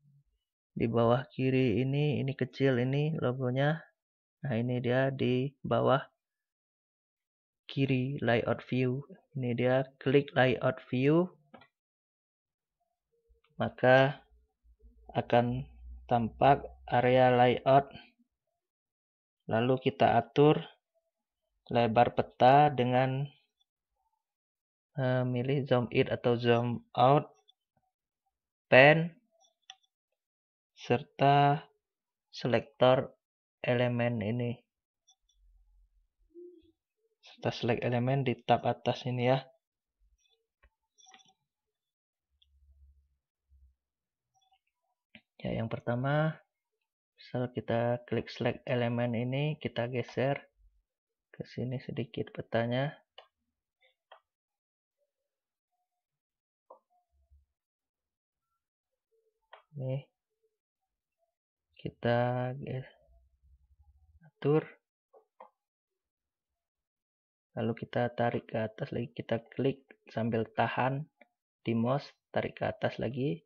Di bawah kiri ini, ini kecil ini logonya. Nah, ini dia di bawah kiri layout view. Ini dia klik layout view. Maka akan tampak area layout. Lalu kita atur lebar peta dengan Eh, milih zoom in atau zoom out pen serta selektor elemen ini serta select elemen di tab atas ini ya ya yang pertama misal kita klik select elemen ini kita geser ke sini sedikit petanya nih kita guys eh, atur lalu kita tarik ke atas lagi kita klik sambil tahan di mouse tarik ke atas lagi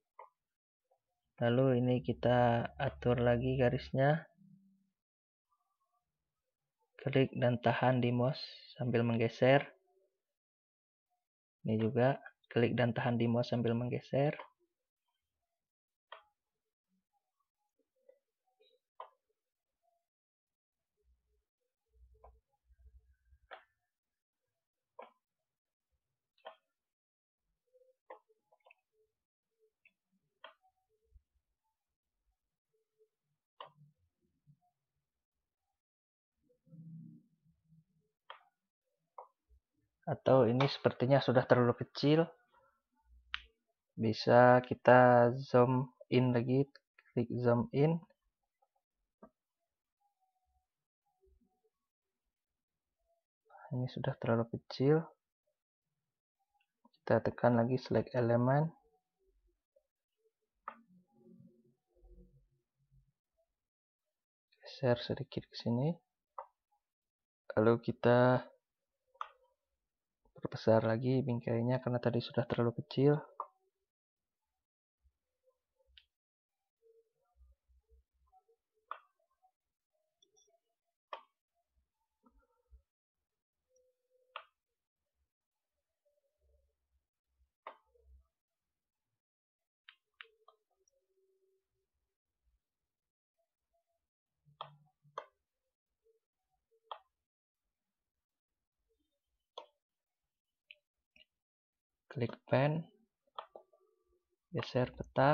lalu ini kita atur lagi garisnya klik dan tahan di mouse sambil menggeser ini juga klik dan tahan di mouse sambil menggeser atau ini sepertinya sudah terlalu kecil bisa kita zoom in lagi klik zoom in ini sudah terlalu kecil kita tekan lagi select element share sedikit ke sini lalu kita diperbesar lagi bingkainya karena tadi sudah terlalu kecil klik pen geser peta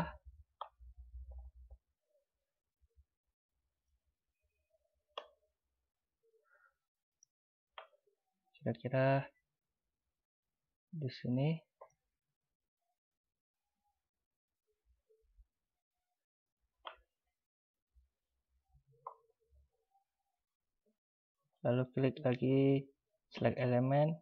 kira-kira di sini lalu klik lagi select element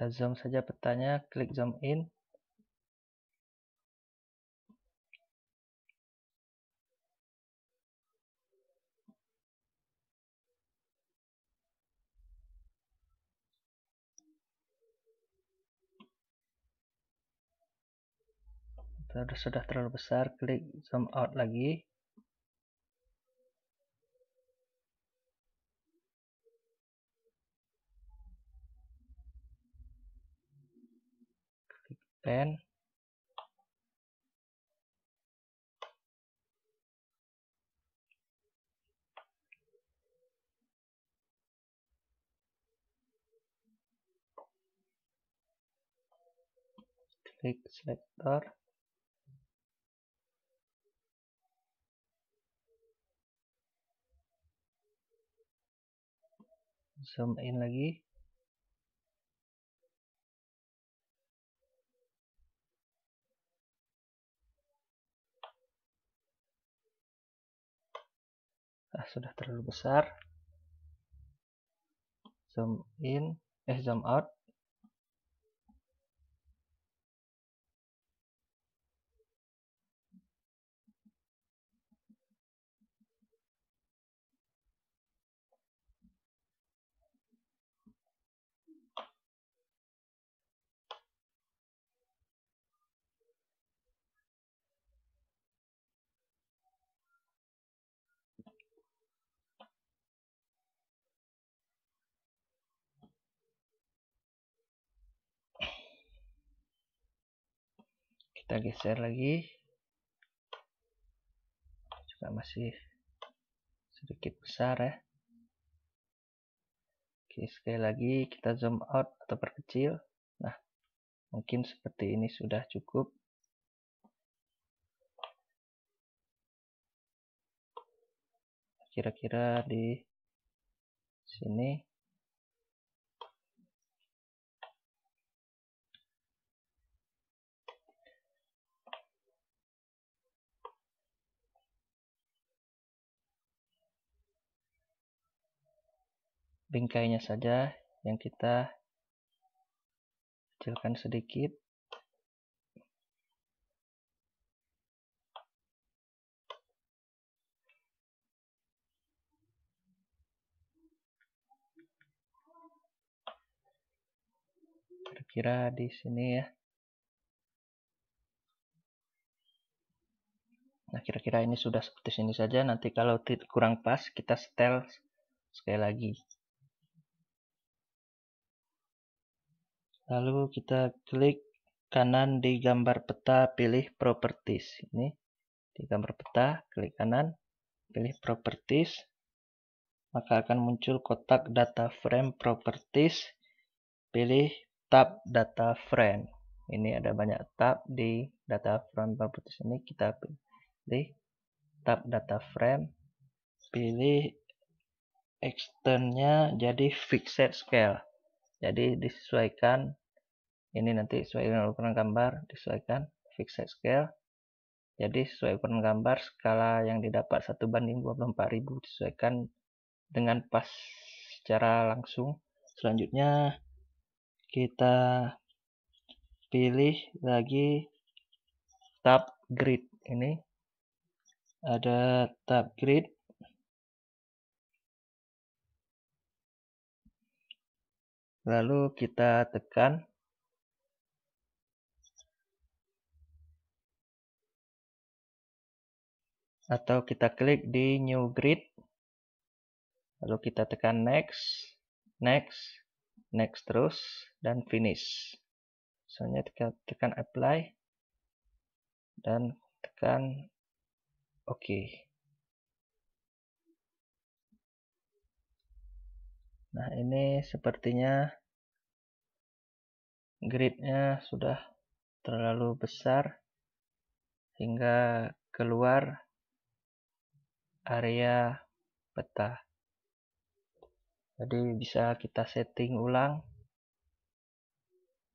kita zoom saja petanya klik zoom in sudah terlalu besar klik zoom out lagi pen klik selector zoom in lagi sudah terlalu besar zoom in eh zoom out kita geser lagi juga masih sedikit besar ya oke sekali lagi kita zoom out atau perkecil nah mungkin seperti ini sudah cukup kira-kira di sini bingkainya saja yang kita kecilkan sedikit kira-kira di sini ya Nah, kira-kira ini sudah seperti sini saja. Nanti kalau kurang pas, kita setel sekali lagi. Lalu kita klik kanan di gambar peta, pilih properties. Ini di gambar peta, klik kanan, pilih properties. Maka akan muncul kotak data frame properties. Pilih tab data frame. Ini ada banyak tab di data frame properties ini. Kita pilih tab data frame. Pilih externnya jadi fixed scale jadi disesuaikan ini nanti sesuai dengan ukuran gambar disesuaikan fixed scale jadi sesuai ukuran gambar skala yang didapat 1 banding 24.000 disesuaikan dengan pas secara langsung selanjutnya kita pilih lagi tab grid ini ada tab grid lalu kita tekan atau kita klik di new grid lalu kita tekan next next next terus dan finish soalnya kita tekan apply dan tekan oke okay. Nah, ini sepertinya gridnya sudah terlalu besar hingga keluar area peta. Jadi bisa kita setting ulang.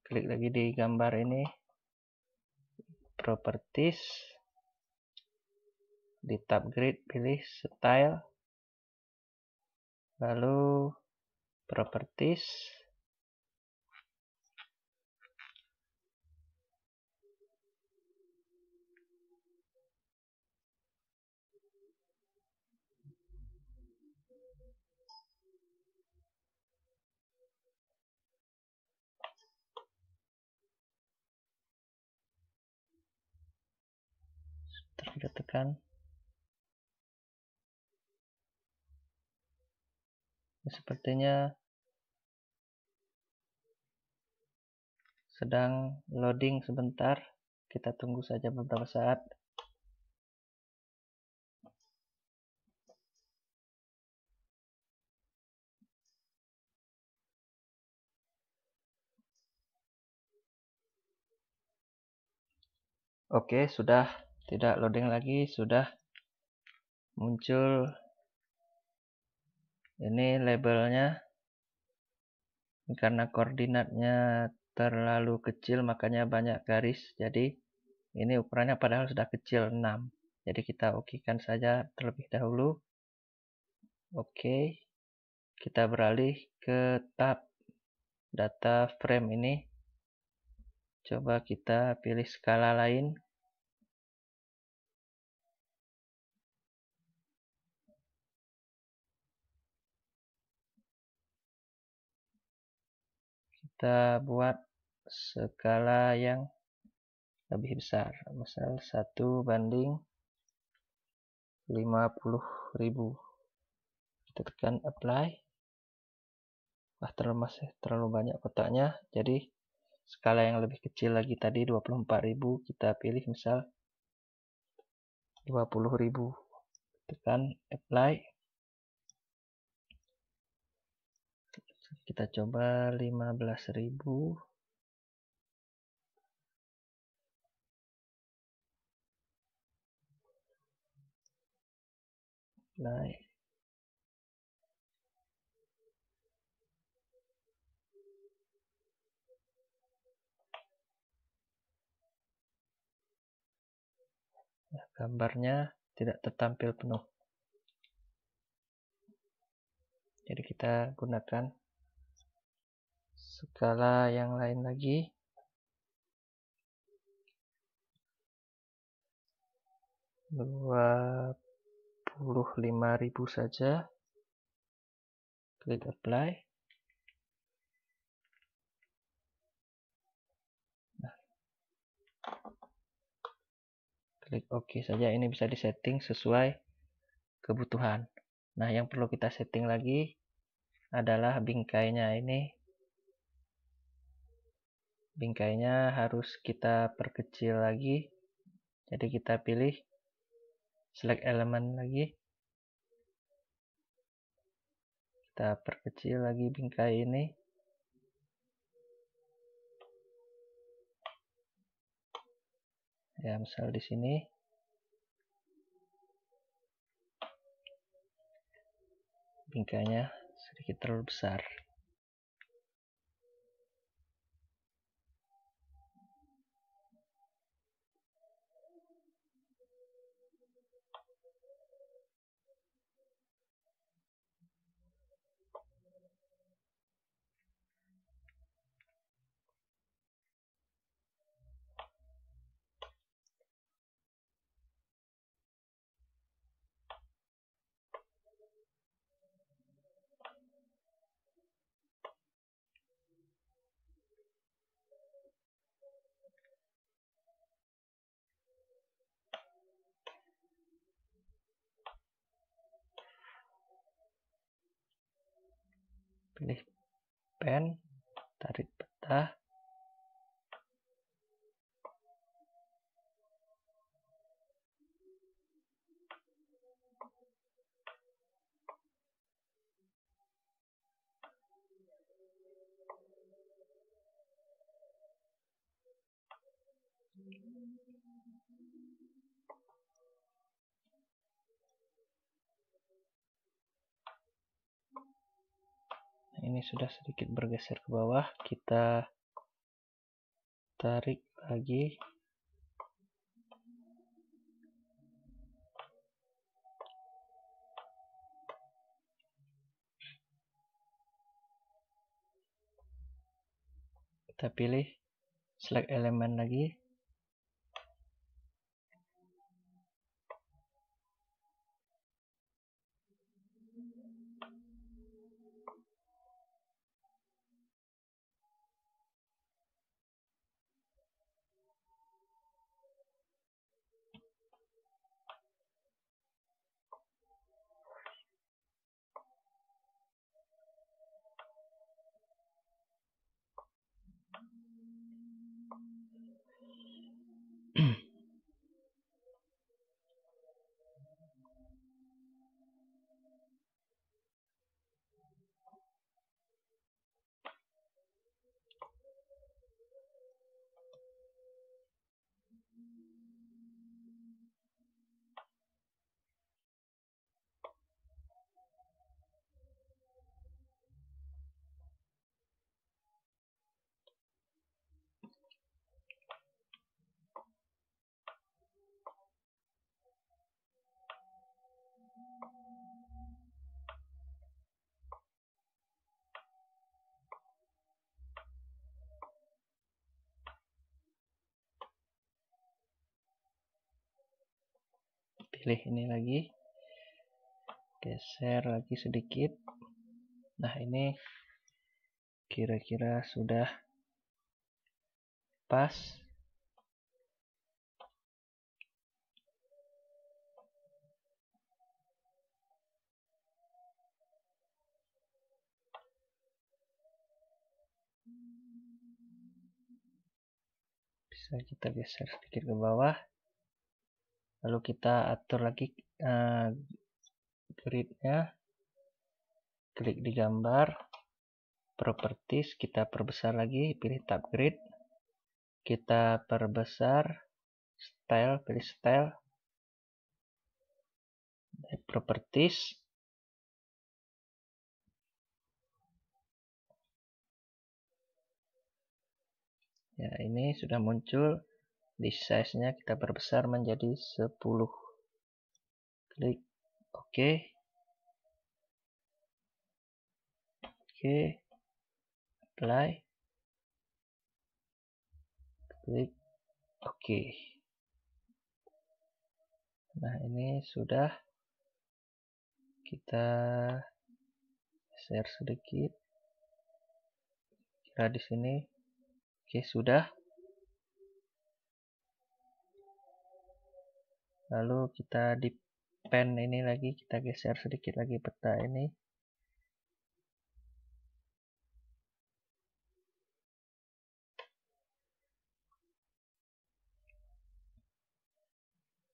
Klik lagi di gambar ini. Properties. Di tab grid pilih style. Lalu properties terus kita tekan sepertinya sedang loading sebentar kita tunggu saja beberapa saat Oke, sudah tidak loading lagi, sudah muncul ini labelnya ini karena koordinatnya terlalu kecil makanya banyak garis jadi ini ukurannya padahal sudah kecil 6 jadi kita okekan saja terlebih dahulu oke okay. kita beralih ke tab data frame ini coba kita pilih skala lain kita buat skala yang lebih besar misal 1 banding 50.000 kita tekan apply wah terlalu masih terlalu banyak kotaknya jadi skala yang lebih kecil lagi tadi 24.000 kita pilih misal 20.000 tekan apply kita coba 15.000 naik ya, gambarnya tidak tertampil penuh jadi kita gunakan segala yang lain lagi dua puluh lima ribu saja klik apply nah. klik OK saja ini bisa disetting sesuai kebutuhan nah yang perlu kita setting lagi adalah bingkainya ini bingkainya harus kita perkecil lagi jadi kita pilih select elemen lagi kita perkecil lagi bingkai ini ya misal di sini bingkainya sedikit terlalu besar kemarin ini sudah sedikit bergeser ke bawah kita tarik lagi kita pilih select elemen lagi pilih ini lagi geser lagi sedikit nah ini kira-kira sudah pas bisa kita geser sedikit ke bawah lalu kita atur lagi uh, gridnya klik di gambar properties kita perbesar lagi pilih tab grid kita perbesar style pilih style dari properties ya ini sudah muncul di size-nya kita perbesar menjadi 10 klik oke oke apply klik oke nah ini sudah kita share sedikit kira di sini oke sudah lalu kita di pen ini lagi kita geser sedikit lagi peta ini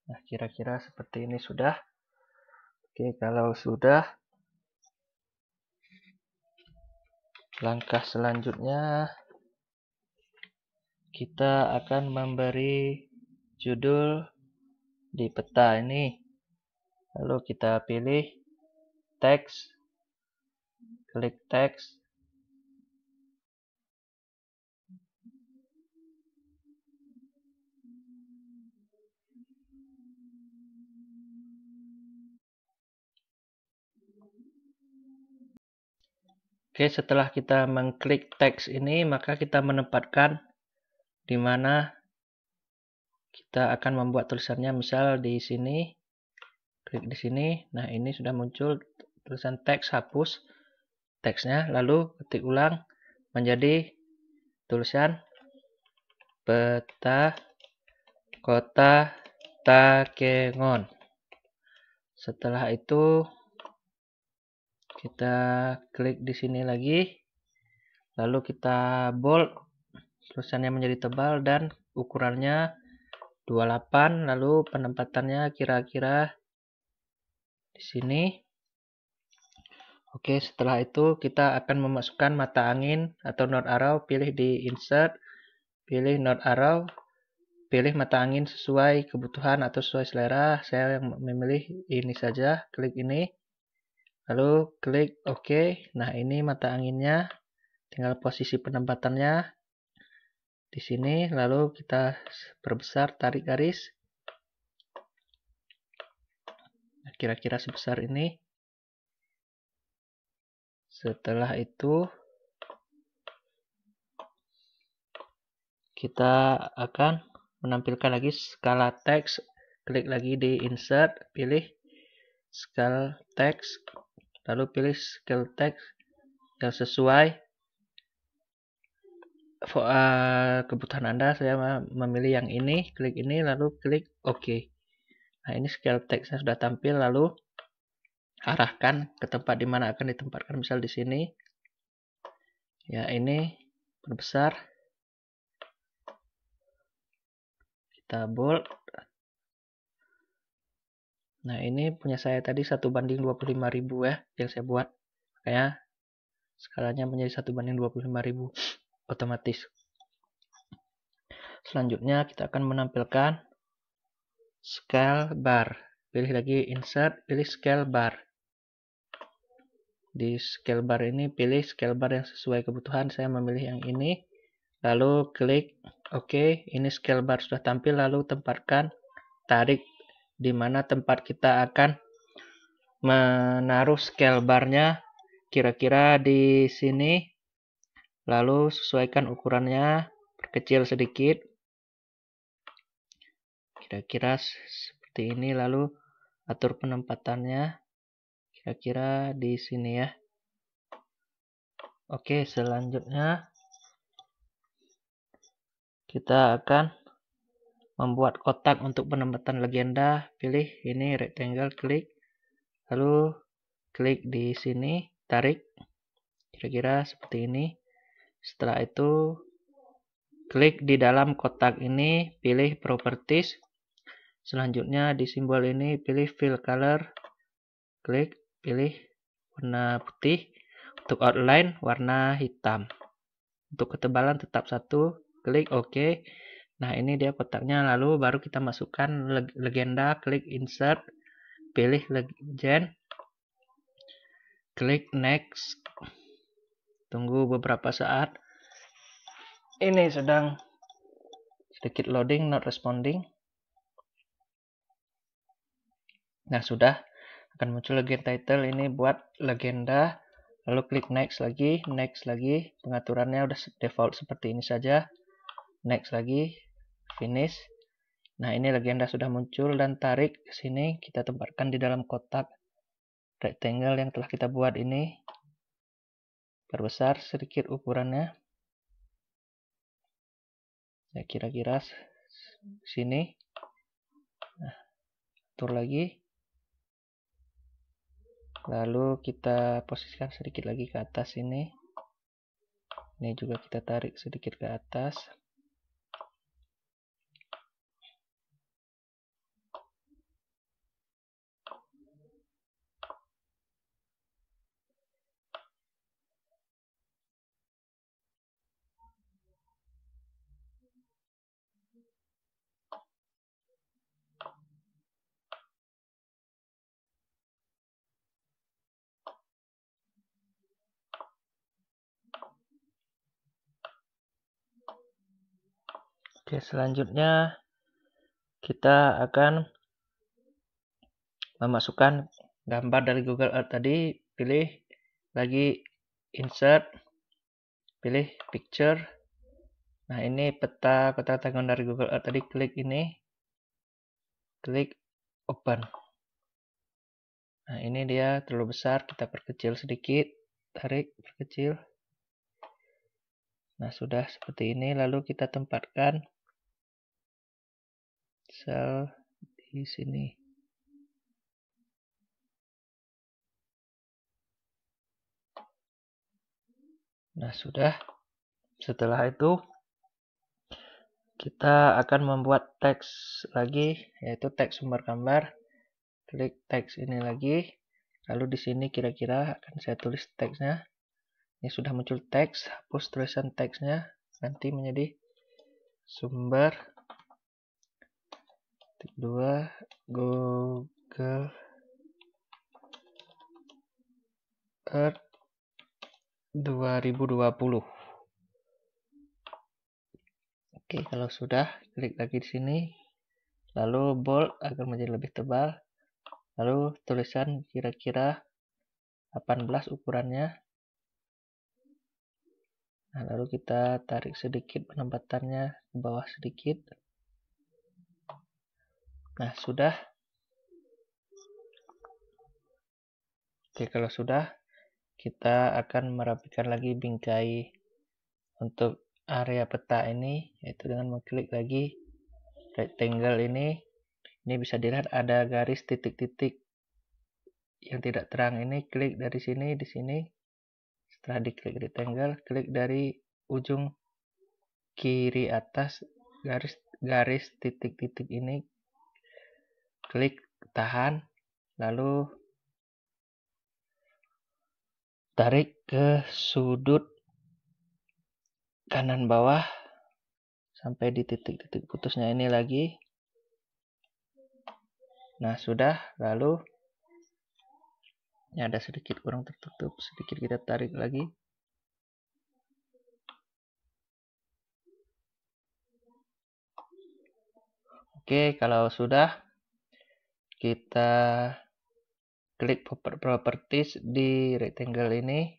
nah kira-kira seperti ini sudah oke kalau sudah langkah selanjutnya kita akan memberi judul di peta ini. Lalu kita pilih teks, klik teks. Oke, setelah kita mengklik teks ini, maka kita menempatkan di mana kita akan membuat tulisannya misal di sini klik di sini nah ini sudah muncul tulisan teks hapus teksnya lalu ketik ulang menjadi tulisan peta kota Takengon setelah itu kita klik di sini lagi lalu kita bold tulisannya menjadi tebal dan ukurannya 28 lalu penempatannya kira-kira di sini. Oke, setelah itu kita akan memasukkan mata angin atau node arrow, pilih di insert, pilih node arrow, pilih mata angin sesuai kebutuhan atau sesuai selera. Saya yang memilih ini saja, klik ini. Lalu klik OK. Nah, ini mata anginnya. Tinggal posisi penempatannya di sini lalu kita perbesar tarik garis nah, kira-kira sebesar ini setelah itu kita akan menampilkan lagi skala teks klik lagi di insert pilih skala teks lalu pilih skala teks yang sesuai uh, kebutuhan Anda saya memilih yang ini, klik ini lalu klik OK. Nah, ini scale teksnya sudah tampil lalu arahkan ke tempat di mana akan ditempatkan misal di sini. Ya, ini perbesar. Kita bold. Nah, ini punya saya tadi satu banding 25.000 ya yang saya buat. Makanya skalanya menjadi satu banding 25.000 otomatis. Selanjutnya kita akan menampilkan scale bar. Pilih lagi insert, pilih scale bar. Di scale bar ini pilih scale bar yang sesuai kebutuhan. Saya memilih yang ini. Lalu klik OK. Ini scale bar sudah tampil. Lalu tempatkan tarik di mana tempat kita akan menaruh scale barnya kira-kira di sini Lalu sesuaikan ukurannya, perkecil sedikit. Kira-kira seperti ini, lalu atur penempatannya. Kira-kira di sini ya. Oke, selanjutnya kita akan membuat kotak untuk penempatan legenda. Pilih ini rectangle, klik. Lalu klik di sini, tarik. Kira-kira seperti ini. Setelah itu, klik di dalam kotak ini, pilih Properties. Selanjutnya di simbol ini pilih Fill Color, klik pilih warna putih. Untuk outline warna hitam. Untuk ketebalan tetap satu, klik OK. Nah ini dia kotaknya, lalu baru kita masukkan leg legenda, klik Insert, pilih Legend, klik Next. Tunggu beberapa saat. Ini sedang sedikit loading, not responding. Nah, sudah. Akan muncul legend title ini buat legenda. Lalu klik next lagi, next lagi. Pengaturannya udah default seperti ini saja. Next lagi, finish. Nah, ini legenda sudah muncul dan tarik ke sini. Kita tempatkan di dalam kotak rectangle yang telah kita buat ini perbesar sedikit ukurannya ya kira-kira sini nah, atur lagi lalu kita posisikan sedikit lagi ke atas ini ini juga kita tarik sedikit ke atas selanjutnya kita akan memasukkan gambar dari Google Earth tadi, pilih lagi insert, pilih picture. Nah, ini peta kota Tanggung dari Google Earth tadi, klik ini. Klik open. Nah, ini dia terlalu besar, kita perkecil sedikit, tarik, perkecil. Nah, sudah seperti ini, lalu kita tempatkan sel di sini. Nah, sudah. Setelah itu, kita akan membuat teks lagi, yaitu teks sumber gambar. Klik teks ini lagi. Lalu di sini kira-kira akan saya tulis teksnya. Ini sudah muncul teks, hapus tulisan teksnya. Nanti menjadi sumber titik dua Google Earth 2020 oke kalau sudah klik lagi di sini lalu bold agar menjadi lebih tebal lalu tulisan kira-kira 18 ukurannya nah lalu kita tarik sedikit penempatannya ke bawah sedikit Nah, sudah. Oke, kalau sudah, kita akan merapikan lagi bingkai untuk area peta ini, yaitu dengan mengklik lagi rectangle ini. Ini bisa dilihat ada garis titik-titik yang tidak terang ini, klik dari sini, di sini. Setelah diklik rectangle, klik dari ujung kiri atas garis garis titik-titik ini klik tahan lalu tarik ke sudut kanan bawah sampai di titik-titik putusnya ini lagi nah sudah lalu ini ada sedikit kurang tertutup sedikit kita tarik lagi oke kalau sudah kita klik properties di rectangle ini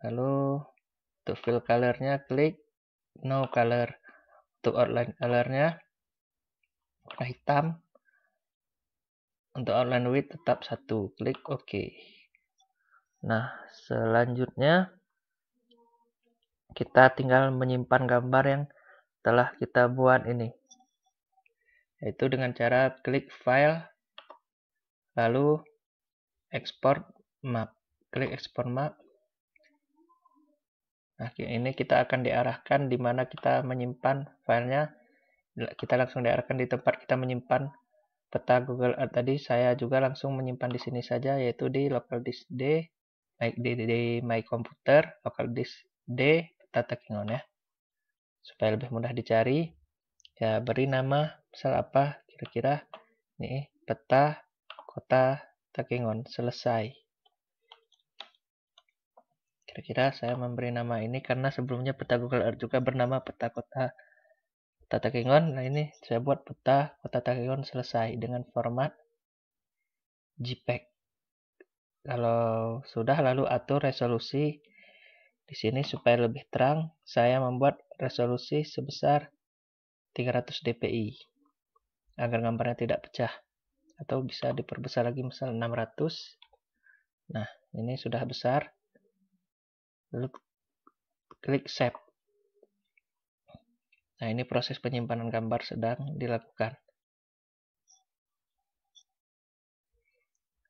lalu untuk fill colornya klik no color untuk outline colornya warna hitam untuk outline width tetap satu klik OK nah selanjutnya kita tinggal menyimpan gambar yang telah kita buat ini yaitu dengan cara klik file lalu export map klik export map nah ini kita akan diarahkan di mana kita menyimpan filenya kita langsung diarahkan di tempat kita menyimpan peta Google Earth tadi saya juga langsung menyimpan di sini saja yaitu di local disk D baik eh, di, di, di my computer local disk D peta taking ya supaya lebih mudah dicari ya beri nama misal apa kira-kira nih peta kota Takengon selesai kira-kira saya memberi nama ini karena sebelumnya peta Google Earth juga bernama peta kota peta Takengon nah ini saya buat peta kota Takengon selesai dengan format JPEG kalau sudah lalu atur resolusi di sini supaya lebih terang saya membuat resolusi sebesar 300 dpi agar gambarnya tidak pecah atau bisa diperbesar lagi misal 600 nah ini sudah besar lalu klik save nah ini proses penyimpanan gambar sedang dilakukan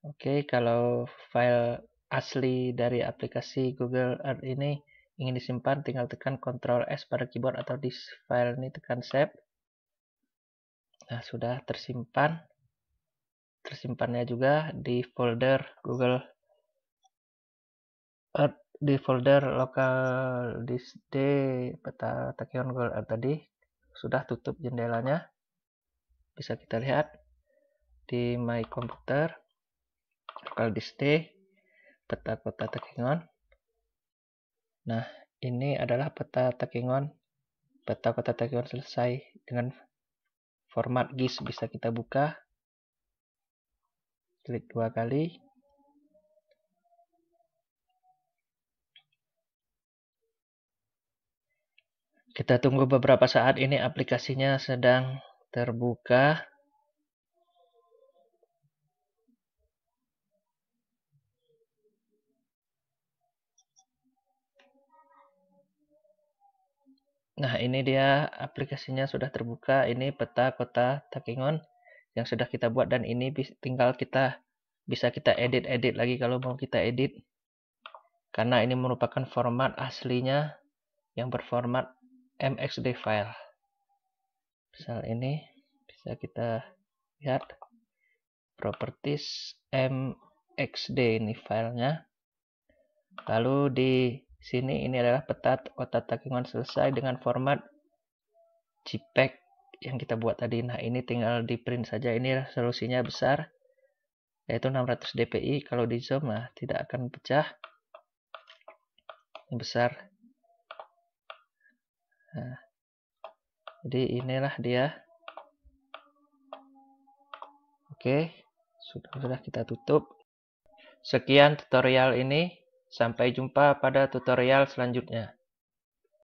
oke kalau file asli dari aplikasi Google Art ini ingin disimpan, tinggal tekan Ctrl S pada keyboard atau di file ini tekan save. Nah, sudah tersimpan. Tersimpannya juga di folder Google Earth, di folder local disk D peta Tekion Google Earth tadi. Sudah tutup jendelanya. Bisa kita lihat di my computer local disk D peta kota Tekion. Nah, ini adalah peta Takengon. Peta kota Takengon selesai dengan format GIS bisa kita buka. Klik dua kali. Kita tunggu beberapa saat ini aplikasinya sedang terbuka. Nah, ini dia aplikasinya sudah terbuka. Ini peta kota Takengon yang sudah kita buat dan ini tinggal kita bisa kita edit-edit lagi kalau mau kita edit. Karena ini merupakan format aslinya yang berformat MXD file. Misal ini bisa kita lihat properties MXD ini filenya. Lalu di sini ini adalah peta kota Takengon selesai dengan format JPEG yang kita buat tadi. Nah, ini tinggal di print saja. Ini resolusinya besar yaitu 600 dpi. Kalau di zoom nah tidak akan pecah. Yang besar. Nah, jadi inilah dia. Oke, sudah sudah kita tutup. Sekian tutorial ini. Sampai jumpa pada tutorial selanjutnya.